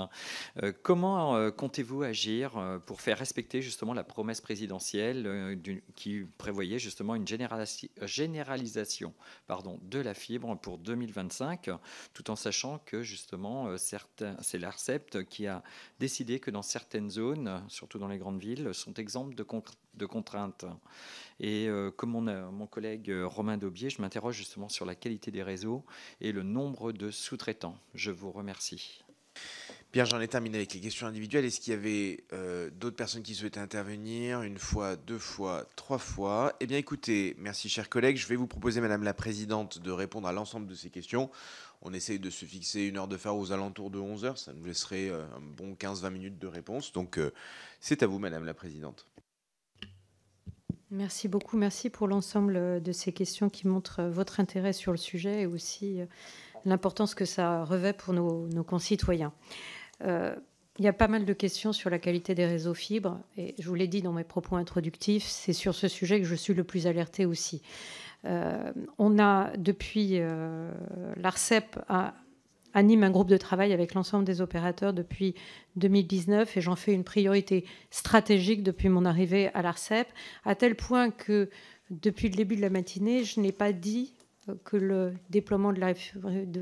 euh, comment euh, comptez-vous agir euh, pour faire respecter justement la promesse présidentielle qui prévoyait justement une généralisation pardon, de la fibre pour 2025, tout en sachant que justement c'est l'ARCEPT qui a décidé que dans certaines zones, surtout dans les grandes villes, sont exemptes de, contraintes. Et comme mon collègue Romain Daubier, je m'interroge justement sur la qualité des réseaux et le nombre de sous Je vous remercie. bien j'en ai terminé avec les questions individuelles. Est-ce qu'il y avait euh, d'autres personnes qui souhaitaient intervenir Une fois, deux fois, trois fois Eh bien écoutez, merci chers collègues. Je vais vous proposer, Madame la Présidente, de répondre à l'ensemble de ces questions. On essaye de se fixer une heure de phare aux alentours de 11 heures. Ça nous laisserait euh, un bon 15-20 minutes de réponse. Donc euh, c'est à vous, Madame la Présidente. Merci beaucoup. Merci pour l'ensemble de ces questions qui montrent votre intérêt sur le sujet et aussi l'importance que ça revêt pour nos, concitoyens. Euh, il y a pas mal de questions sur la qualité des réseaux fibres et je vous l'ai dit dans mes propos introductifs, c'est sur ce sujet que je suis le plus alertée aussi. Euh, on a depuis euh, l'ARCEP anime un groupe de travail avec l'ensemble des opérateurs depuis 2019 et j'en fais une priorité stratégique depuis mon arrivée à l'ARCEP, à tel point que depuis le début de la matinée, je n'ai pas dit que le déploiement de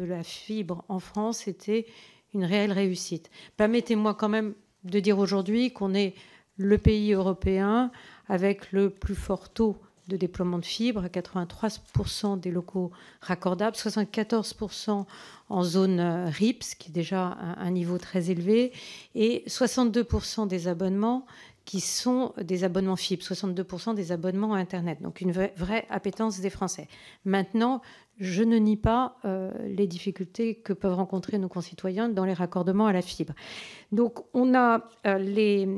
la, fibre en France était une réelle réussite. Permettez-moi quand même de dire aujourd'hui qu'on est le pays européen avec le plus fort taux de déploiement de fibres, 83% des locaux raccordables, 74% en zone euh, RIP, qui est déjà un niveau très élevé, et 62% des abonnements qui sont des abonnements fibre, 62% des abonnements à Internet. Donc une vraie, appétence des Français. Maintenant, je ne nie pas euh, les difficultés que peuvent rencontrer nos concitoyens dans les raccordements à la fibre. Donc, on a euh, les,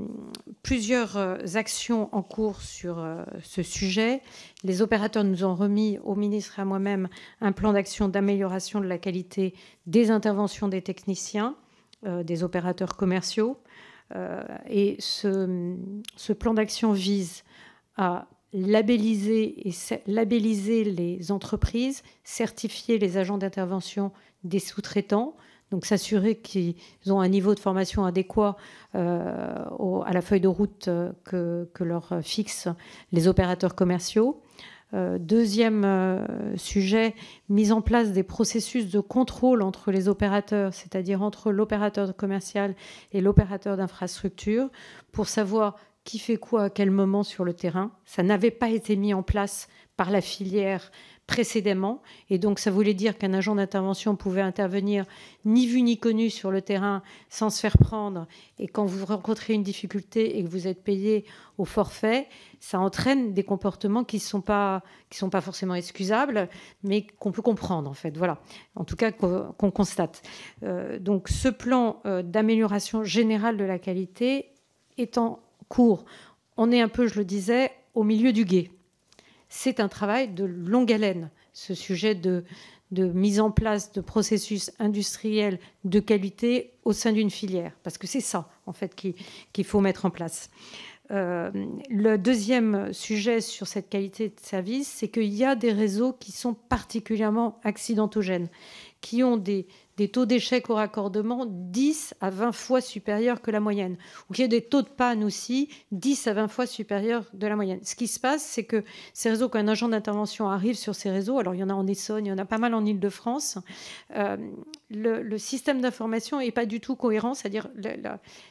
plusieurs euh, actions en cours sur ce sujet. Les opérateurs nous ont remis, au ministre et à moi-même, un plan d'action d'amélioration de la qualité des interventions des techniciens, des opérateurs commerciaux. Euh, et ce, plan d'action vise à labelliser, et les entreprises, certifier les agents d'intervention des sous-traitants, donc s'assurer qu'ils ont un niveau de formation adéquat euh, à la feuille de route euh, que leur fixent les opérateurs commerciaux, euh, deuxième euh, sujet, mise en place des processus de contrôle entre les opérateurs, c'est-à-dire entre l'opérateur commercial et l'opérateur d'infrastructure, pour savoir qui fait quoi à quel moment sur le terrain. Ça n'avait pas été mis en place par la filière précédemment. Et donc, ça voulait dire qu'un agent d'intervention pouvait intervenir ni vu ni connu sur le terrain sans se faire prendre. Et quand vous rencontrez une difficulté et que vous êtes payé au forfait, ça entraîne des comportements qui ne sont, pas, sont pas forcément excusables, mais qu'on peut comprendre, en fait. Voilà. En tout cas, qu'on constate. Euh, donc, ce plan euh, d'amélioration générale de la qualité est en cours. On est un peu, je le disais, au milieu du guet c'est un travail de longue haleine. Ce sujet de, mise en place de processus industriels de qualité au sein d'une filière, parce que c'est ça, en fait, qu'il faut mettre en place. Euh, le deuxième sujet sur cette qualité de service, c'est qu'il y a des réseaux qui sont particulièrement accidentogènes, qui ont des des taux d'échec au raccordement 10 à 20 fois supérieurs que la moyenne, ou qu'il y ait des taux de panne aussi 10 à 20 fois supérieurs de la moyenne. Ce qui se passe, c'est que ces réseaux, quand un agent d'intervention arrive sur ces réseaux, alors il y en a en Essonne, il y en a pas mal en Ile-de-France, euh, le, le, système d'information n'est pas du tout cohérent, c'est-à-dire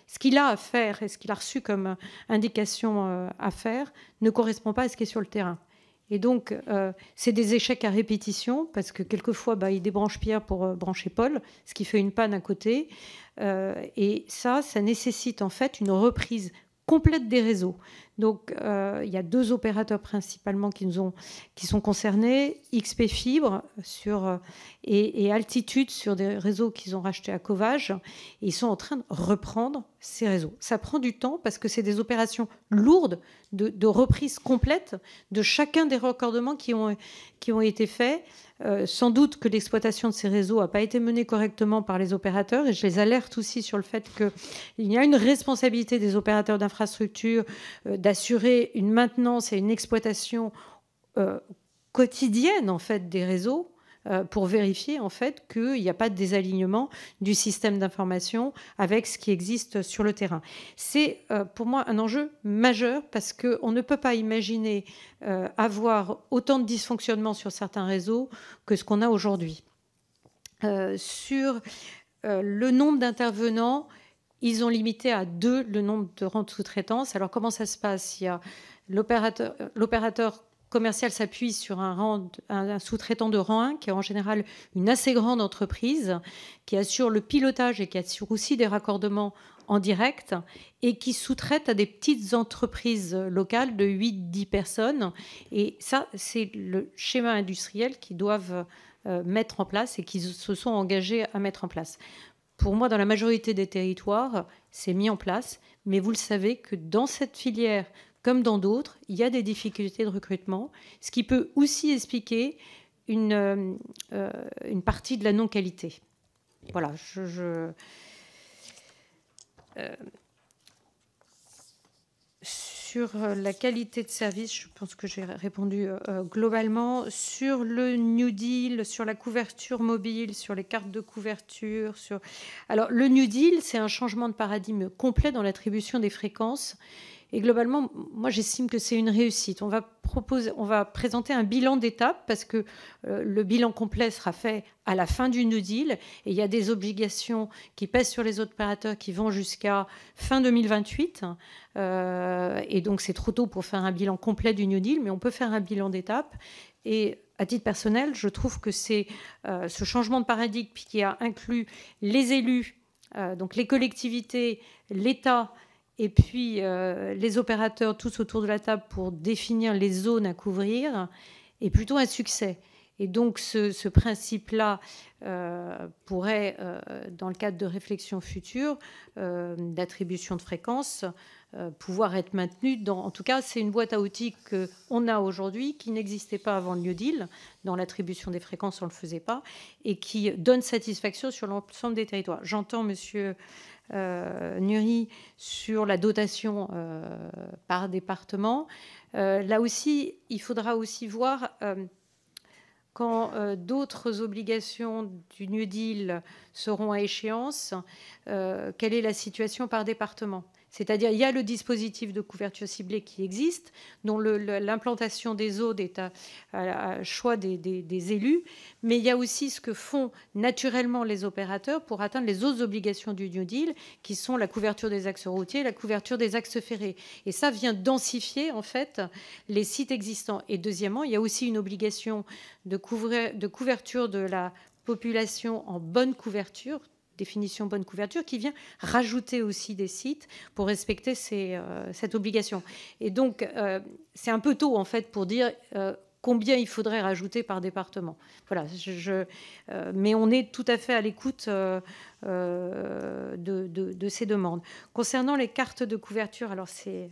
ce qu'il a à faire et ce qu'il a reçu comme indication euh, à faire ne correspond pas à ce qui est sur le terrain. Et donc, euh, c'est des échecs à répétition, parce que quelquefois, bah, il débranche Pierre pour euh, brancher Paul, ce qui fait une panne à côté. Euh, et ça, ça nécessite en fait une reprise complète des réseaux. Donc, euh, il y a deux opérateurs principalement qui, nous ont, qui sont concernés XP Fibre sur, euh, et, Altitude sur des réseaux qu'ils ont rachetés à Covage. Et ils sont en train de reprendre ces réseaux. Ça prend du temps parce que c'est des opérations lourdes de, reprise complète de chacun des recordements qui ont, qui ont été faits. Euh, sans doute que l'exploitation de ces réseaux n'a pas été menée correctement par les opérateurs et je les alerte aussi sur le fait qu'il y a une responsabilité des opérateurs d'infrastructures, d'assurer une maintenance et une exploitation euh, quotidienne en fait des réseaux euh, pour vérifier en fait qu'il n'y a pas de désalignement du système d'information avec ce qui existe sur le terrain. C'est euh, pour moi un enjeu majeur parce qu'on ne peut pas imaginer avoir autant de dysfonctionnements sur certains réseaux que ce qu'on a aujourd'hui. sur le nombre d'intervenants, ils ont limité à deux le nombre de de sous-traitance. Alors comment ça se passe Il l'opérateur, commercial s'appuie sur un, un, sous-traitant de rang 1, qui est en général une assez grande entreprise, qui assure le pilotage et qui assure aussi des raccordements en direct, et qui sous-traite à des petites entreprises locales de 8-10 personnes. Et ça, c'est le schéma industriel qu'ils doivent euh, mettre en place et qu'ils se sont engagés à mettre en place. Pour moi, dans la majorité des territoires, c'est mis en place, mais vous le savez que dans cette filière, comme dans d'autres, il y a des difficultés de recrutement, ce qui peut aussi expliquer une, euh, une partie de la non-qualité. Voilà, je... Euh, sur euh, la qualité de service, je pense que j'ai répondu euh, euh, globalement. Sur le New Deal, sur la couverture mobile, sur les cartes de couverture. Sur... Alors, le New Deal, c'est un changement de paradigme complet dans l'attribution des fréquences et globalement, moi j'estime que c'est une réussite. On va, proposer, on va présenter un bilan d'étape parce que euh, le bilan complet sera fait à la fin du New Deal et il y a des obligations qui pèsent sur les opérateurs qui vont jusqu'à fin 2028. Euh, et donc c'est trop tôt pour faire un bilan complet du New Deal, mais on peut faire un bilan d'étape. Et à titre personnel, je trouve que c'est euh, ce changement de paradigme qui a inclus les élus, donc les collectivités, l'État, et puis euh, les opérateurs tous autour de la table pour définir les zones à couvrir est plutôt un succès. Et donc ce, ce principe-là euh, pourrait, euh, dans le cadre de réflexions futures, d'attribution de fréquences, pouvoir être maintenu. Dans, en tout cas, c'est une boîte à outils qu'on a aujourd'hui, qui n'existait pas avant le New Deal. Dans l'attribution des fréquences, on ne le faisait pas, et qui donne satisfaction sur l'ensemble des territoires. J'entends, monsieur euh, Nuri sur la dotation euh, par département. Euh, là aussi, il faudra aussi voir quand d'autres obligations du New Deal seront à échéance, quelle est la situation par département. C'est-à-dire, il y a le dispositif de couverture ciblée qui existe, dont l'implantation des zones est à, choix des, élus, mais il y a aussi ce que font naturellement les opérateurs pour atteindre les autres obligations du New Deal, qui sont la couverture des axes routiers, la couverture des axes ferrés. Et ça vient densifier, en fait, les sites existants. Et deuxièmement, il y a aussi une obligation de couverture de la population en bonne couverture, définition bonne couverture qui vient rajouter aussi des sites pour respecter euh, cette obligation. Et donc, euh, c'est un peu tôt, en fait, pour dire euh, combien il faudrait rajouter par département. Voilà, je, mais on est tout à fait à l'écoute de ces demandes. Concernant les cartes de couverture, alors c'est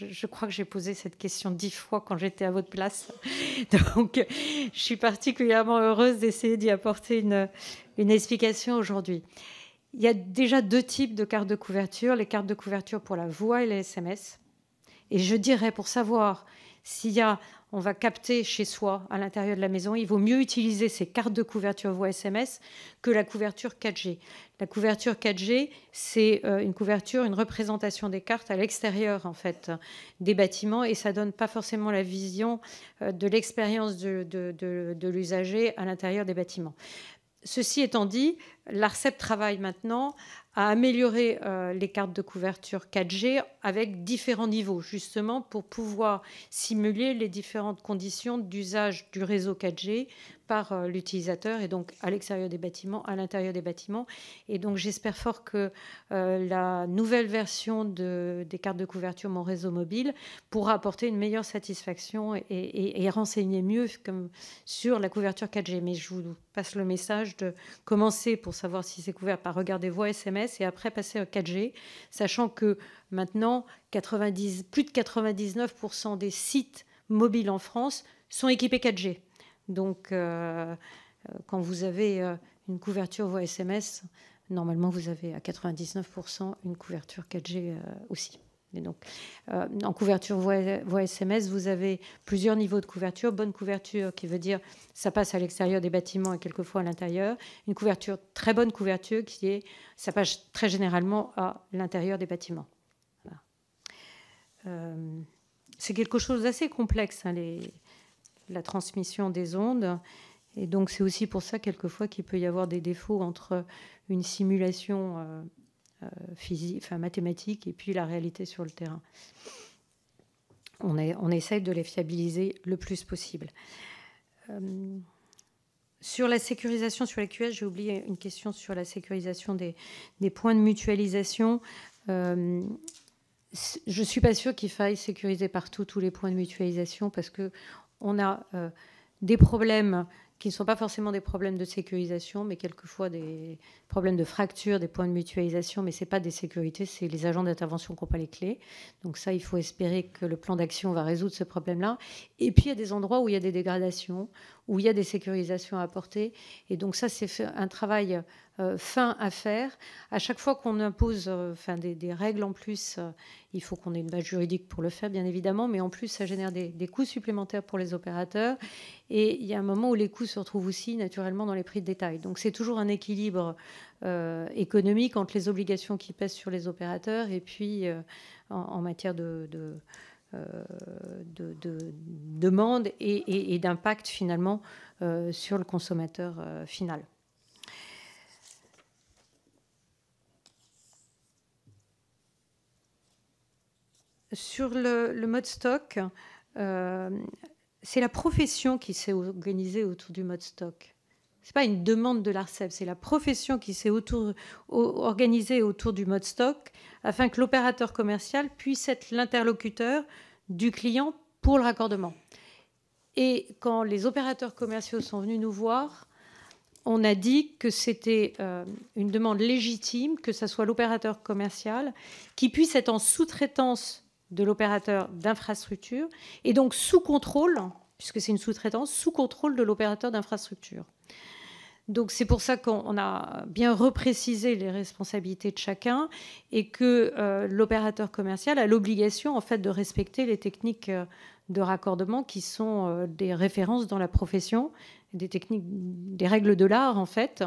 je, crois que j'ai posé cette question dix fois quand j'étais à votre place. [LAUGHS] Donc, je suis particulièrement heureuse d'essayer d'y apporter une, une explication aujourd'hui. Il y a déjà deux types de cartes de couverture, les cartes de couverture pour la voix et les SMS. Et je dirais, pour savoir s'il y a on va capter chez soi, à l'intérieur de la maison. Il vaut mieux utiliser ces cartes de couverture voie SMS que la couverture 4G. La couverture 4G, c'est euh, une couverture, une représentation des cartes à l'extérieur en fait des bâtiments et ça donne pas forcément la vision euh, de l'expérience de l'usager à l'intérieur des bâtiments. Ceci étant dit, l'ARCEP travaille maintenant à améliorer euh, les cartes de couverture 4G avec différents niveaux, justement pour pouvoir simuler les différentes conditions d'usage du réseau 4G par euh, l'utilisateur et donc à l'extérieur des bâtiments, à l'intérieur des bâtiments. Et donc j'espère fort que euh, la nouvelle version de, des cartes de couverture Mon réseau mobile pourra apporter une meilleure satisfaction et, renseigner mieux comme sur la couverture 4G. Mais je vous passe le message de commencer pour savoir si c'est couvert par regarder vos SMS et après passer au 4G, sachant que maintenant 90, plus de 99% des sites mobiles en France sont équipés 4G. Donc, euh, euh, quand vous avez euh, une couverture voie SMS, normalement, vous avez à 99% une couverture 4G aussi. Et donc, en couverture voie, SMS, vous avez plusieurs niveaux de couverture. Bonne couverture, qui veut dire ça passe à l'extérieur des bâtiments et quelquefois à l'intérieur. Une couverture, très bonne couverture, qui est ça passe très généralement à l'intérieur des bâtiments. c'est quelque chose d'assez complexe, hein, les, la transmission des ondes. Et donc c'est aussi pour ça quelquefois qu'il peut y avoir des défauts entre une simulation euh, euh, physique, enfin, mathématique et puis la réalité sur le terrain. On, est, on essaye de les fiabiliser le plus possible. Euh, sur la sécurisation, sur la j'ai oublié une question sur la sécurisation des, points de mutualisation. je ne suis pas sûre qu'il faille sécuriser partout tous les points de mutualisation parce que on a euh, des problèmes qui ne sont pas forcément des problèmes de sécurisation, mais quelquefois des problèmes de fracture, des points de mutualisation, mais ce n'est pas des sécurités, c'est les agents d'intervention qui n'ont pas les clés. Donc ça, il faut espérer que le plan d'action va résoudre ce problème-là. Et puis, il y a des endroits où il y a des dégradations, où il y a des sécurisations à apporter. Et donc ça, c'est un travail euh, fin à faire. À chaque fois qu'on impose euh, enfin, des, règles en plus, euh, il faut qu'on ait une base juridique pour le faire, bien évidemment, mais en plus, ça génère des, coûts supplémentaires pour les opérateurs. Et il y a un moment où les coûts se retrouvent aussi naturellement dans les prix de détail. Donc c'est toujours un équilibre économique entre les obligations qui pèsent sur les opérateurs et puis en, matière de euh, de, demande et, d'impact finalement euh, sur le consommateur euh, final. Sur le, le, mode stock, c'est la profession qui s'est organisée autour du mode stock n'est pas une demande de l'ARCEP, c'est la profession qui s'est autour, organisée autour du mode stock afin que l'opérateur commercial puisse être l'interlocuteur du client pour le raccordement. Et quand les opérateurs commerciaux sont venus nous voir, on a dit que c'était euh, une demande légitime que ce soit l'opérateur commercial qui puisse être en sous-traitance de l'opérateur d'infrastructure et donc sous contrôle, puisque c'est une sous-traitance, sous contrôle de l'opérateur d'infrastructure. Donc c'est pour ça qu'on a bien reprécisé les responsabilités de chacun et que euh, l'opérateur commercial a l'obligation en fait de respecter les techniques euh, de raccordement qui sont euh, des références dans la profession, des techniques, des règles de l'art en fait,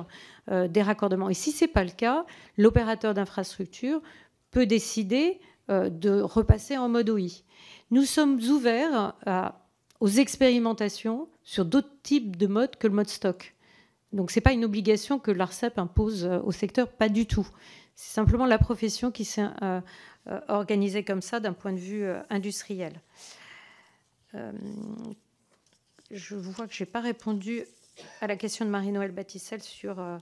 des raccordements. Et si c'est pas le cas, l'opérateur d'infrastructure peut décider de repasser en mode OI. Nous sommes ouverts aux expérimentations sur d'autres types de modes que le mode stock. Donc ce n'est pas une obligation que l'ARCEP impose euh, au secteur, pas du tout. C'est simplement la profession qui s'est euh, euh, organisée comme ça d'un point de vue industriel. je vois que je n'ai pas répondu à la question de Marie-Noël Batissel sur euh,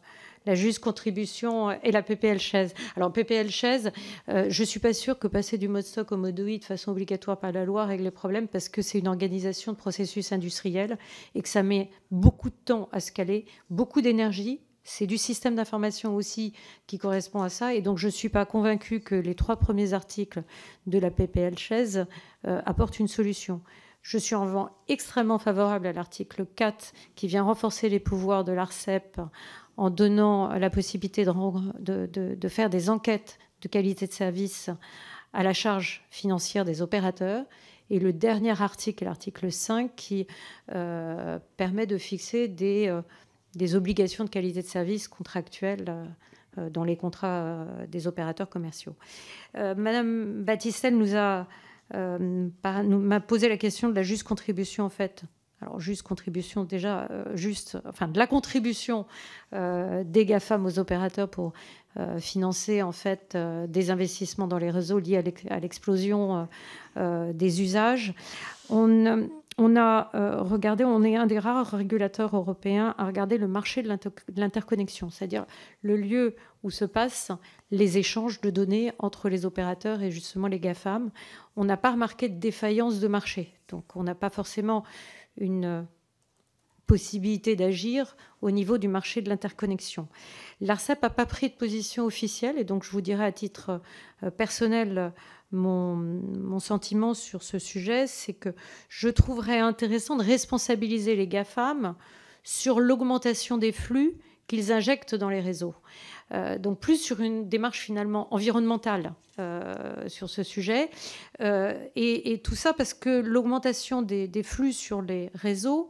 la juste contribution euh, et la PPL chaise. Alors, PPL chaise, euh, je ne suis pas sûre que passer du mode stock au mode OI de façon obligatoire par la loi règle les problèmes parce que c'est une organisation de processus industriel et que ça met beaucoup de temps à se caler, beaucoup d'énergie. C'est du système d'information aussi qui correspond à ça. Et donc, je ne suis pas convaincue que les trois premiers articles de la PPL chaise apportent une solution. Je suis en vent extrêmement favorable à l'article 4 qui vient renforcer les pouvoirs de l'ARCEP en donnant la possibilité de, faire des enquêtes de qualité de service à la charge financière des opérateurs. Et le dernier article, l'article 5, qui euh, permet de fixer euh, des, obligations de qualité de service contractuelles euh, dans les contrats des opérateurs commerciaux. Madame Battistel nous a euh, m'a posé la question de la juste contribution en fait. Alors juste contribution déjà, euh, juste, enfin de la contribution euh, des GAFAM aux opérateurs pour financer en fait des investissements dans les réseaux liés à l'explosion des usages. On, on a euh, regardé, on est un des rares régulateurs européens à regarder le marché de l'interconnexion, c'est-à-dire le lieu où se passent les échanges de données entre les opérateurs et justement les GAFAM. On n'a pas remarqué de défaillance de marché, donc on n'a pas forcément une euh, possibilité d'agir au niveau du marché de l'interconnexion. L'ARCEP n'a pas pris de position officielle et donc je vous dirais à titre euh, personnel mon, sentiment sur ce sujet, c'est que je trouverais intéressant de responsabiliser les GAFAM sur l'augmentation des flux qu'ils injectent dans les réseaux. Euh, donc plus sur une démarche finalement environnementale euh, sur ce sujet. Euh, et, tout ça parce que l'augmentation des, flux sur les réseaux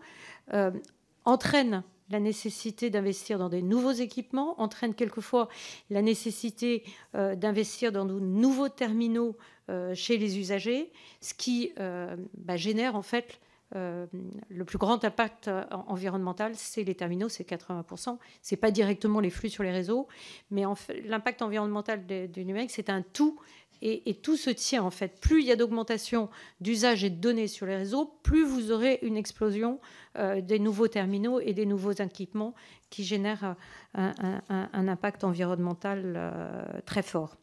entraîne la nécessité d'investir dans des nouveaux équipements, entraîne quelquefois la nécessité euh, d'investir dans de nouveaux terminaux euh, chez les usagers, ce qui euh, bah, génère en fait le plus grand impact environnemental, c'est les terminaux, c'est 80%. Ce n'est pas directement les flux sur les réseaux, mais l'impact environnemental du numérique, c'est un tout et, tout se tient en fait. Plus il y a d'augmentation d'usage et de données sur les réseaux, plus vous aurez une explosion euh, des nouveaux terminaux et des nouveaux équipements qui génèrent euh, un, impact environnemental euh, très fort.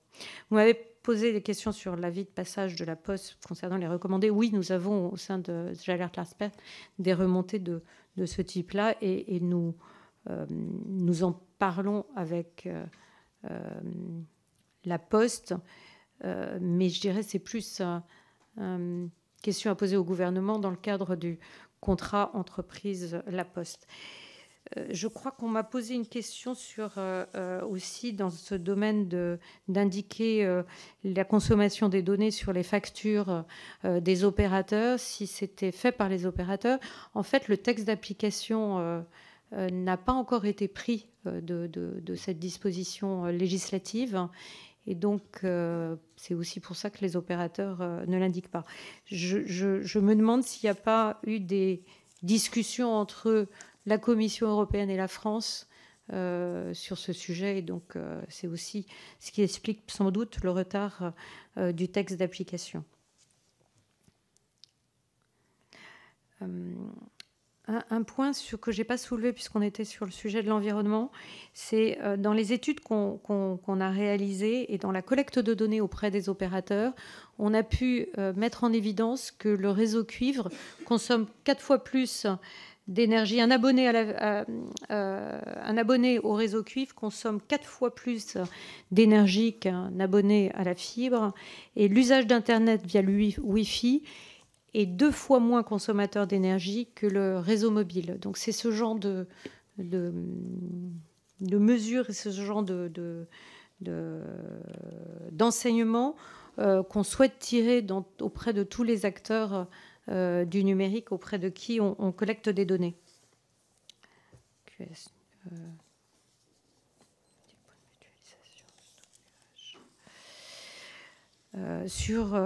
Vous m'avez posé des questions sur l'avis de passage de la Poste concernant les recommandés. Oui, nous avons au sein de Jalert l'Arspert des remontées de, ce type-là et, nous, nous en parlons avec la Poste. Euh, mais je dirais c'est plus une euh, euh, question à poser au gouvernement dans le cadre du contrat entreprise La Poste. je crois qu'on m'a posé une question sur aussi dans ce domaine d'indiquer la consommation des données sur les factures des opérateurs, si c'était fait par les opérateurs. En fait, le texte d'application n'a pas encore été pris de, de cette disposition législative et donc, euh, c'est aussi pour ça que les opérateurs euh, ne l'indiquent pas. Je, me demande s'il n'y a pas eu des discussions entre la Commission européenne et la France euh, sur ce sujet. Et donc, c'est aussi ce qui explique sans doute le retard du texte d'application un, point sur, que j'ai pas soulevé puisqu'on était sur le sujet de l'environnement, c'est euh, dans les études qu'on a réalisées et dans la collecte de données auprès des opérateurs, on a pu euh, mettre en évidence que le réseau cuivre consomme quatre fois plus d'énergie. Un, abonné euh, un abonné au réseau cuivre consomme quatre fois plus d'énergie qu'un abonné à la fibre. Et l'usage d'Internet via le Wi-Fi et deux fois moins consommateur d'énergie que le réseau mobile. Donc c'est ce genre de, de, mesures et ce genre de, d'enseignement euh, qu'on souhaite tirer dans, auprès de tous les acteurs euh, du numérique, auprès de qui on, collecte des données. Euh, sur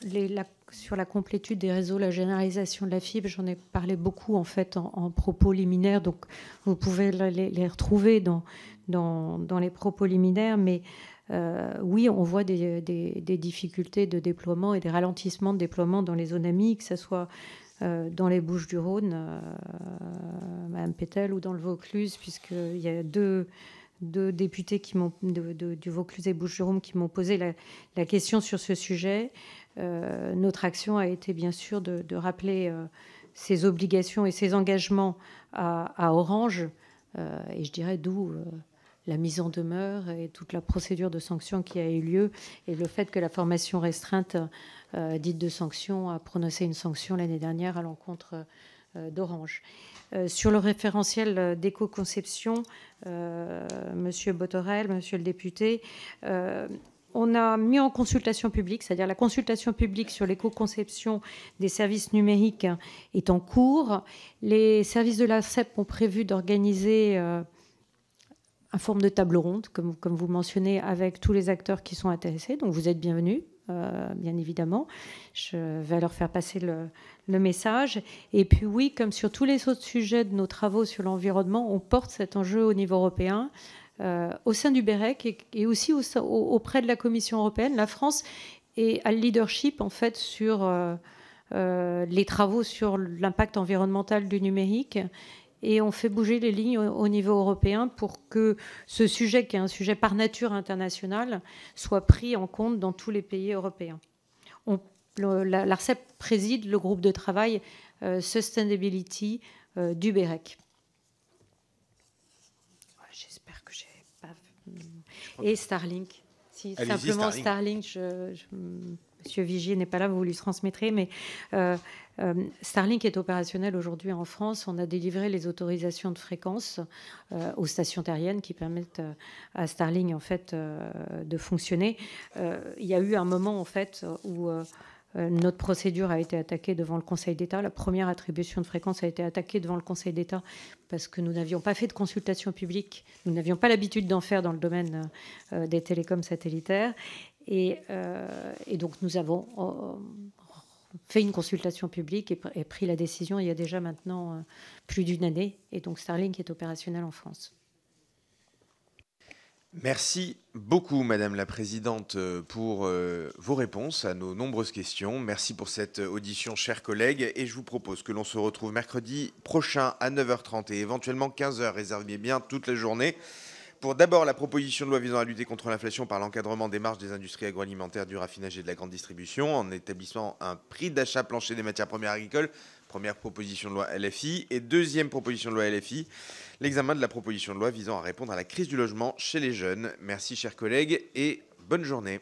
les, la sur la complétude des réseaux, la généralisation de la fibre, j'en ai parlé beaucoup en fait en, propos liminaires, donc vous pouvez les, retrouver dans, les propos liminaires, mais euh, oui, on voit des, difficultés de déploiement et des ralentissements de déploiement dans les zones amies, que ce soit euh, dans les Bouches du Rhône, euh, Madame Pétel, ou dans le Vaucluse, puisqu'il y a deux députés qui du Vaucluse et Bouches-du-Rhône qui m'ont posé la, la, question sur ce sujet. Euh, notre action a été bien sûr de, rappeler euh, ses obligations et ses engagements à, Orange, euh, et je dirais d'où la mise en demeure et toute la procédure de sanction qui a eu lieu, et le fait que la formation restreinte dite de sanction a prononcé une sanction l'année dernière à l'encontre d'Orange. sur le référentiel d'éco-conception, euh, Monsieur Botorel, Monsieur le député, on a mis en consultation publique, c'est-à-dire la consultation publique sur l'éco-conception des services numériques est en cours. Les services de la CEP ont prévu d'organiser euh, un forme de table ronde, comme, comme, vous mentionnez, avec tous les acteurs qui sont intéressés. Donc vous êtes bienvenus, euh, bien évidemment. Je vais leur faire passer le message. Et puis oui, comme sur tous les autres sujets de nos travaux sur l'environnement, on porte cet enjeu au niveau européen. Euh, au sein du BEREC et, aussi auprès de la Commission européenne. La France est à leadership en fait sur euh, euh, les travaux sur l'impact environnemental du numérique et on fait bouger les lignes au, niveau européen pour que ce sujet, qui est un sujet par nature international, soit pris en compte dans tous les pays européens. L'ARCEP préside le groupe de travail Sustainability du BEREC. Et Starlink. Si, simplement Starlink, Monsieur Vigier n'est pas là, vous lui transmettrez, mais euh, euh, Starlink est opérationnel aujourd'hui en France. On a délivré les autorisations de fréquence euh, aux stations terriennes qui permettent à Starlink en fait de fonctionner. il y a eu un moment en fait où euh, notre procédure a été attaquée devant le Conseil d'État. La première attribution de fréquence a été attaquée devant le Conseil d'État parce que nous n'avions pas fait de consultation publique. Nous n'avions pas l'habitude d'en faire dans le domaine euh, des télécoms satellitaires. Et, euh, donc nous avons fait une consultation publique et, pris la décision il y a déjà maintenant plus d'une année. Et donc Starlink est opérationnel en France. Merci beaucoup, Madame la Présidente, euh, pour euh, vos réponses à nos nombreuses questions. Merci pour cette euh, audition, chers collègues. Et je vous propose que l'on se retrouve mercredi prochain à 9h30 et éventuellement 15h. Réservez bien toute la journée pour d'abord la proposition de loi visant à lutter contre l'inflation par l'encadrement des marges des industries agroalimentaires, du raffinage et de la grande distribution en établissant un prix d'achat plancher des matières premières agricoles Première proposition de loi LFI et deuxième proposition de loi LFI, l'examen de la proposition de loi visant à répondre à la crise du logement chez les jeunes. Merci chers collègues et bonne journée.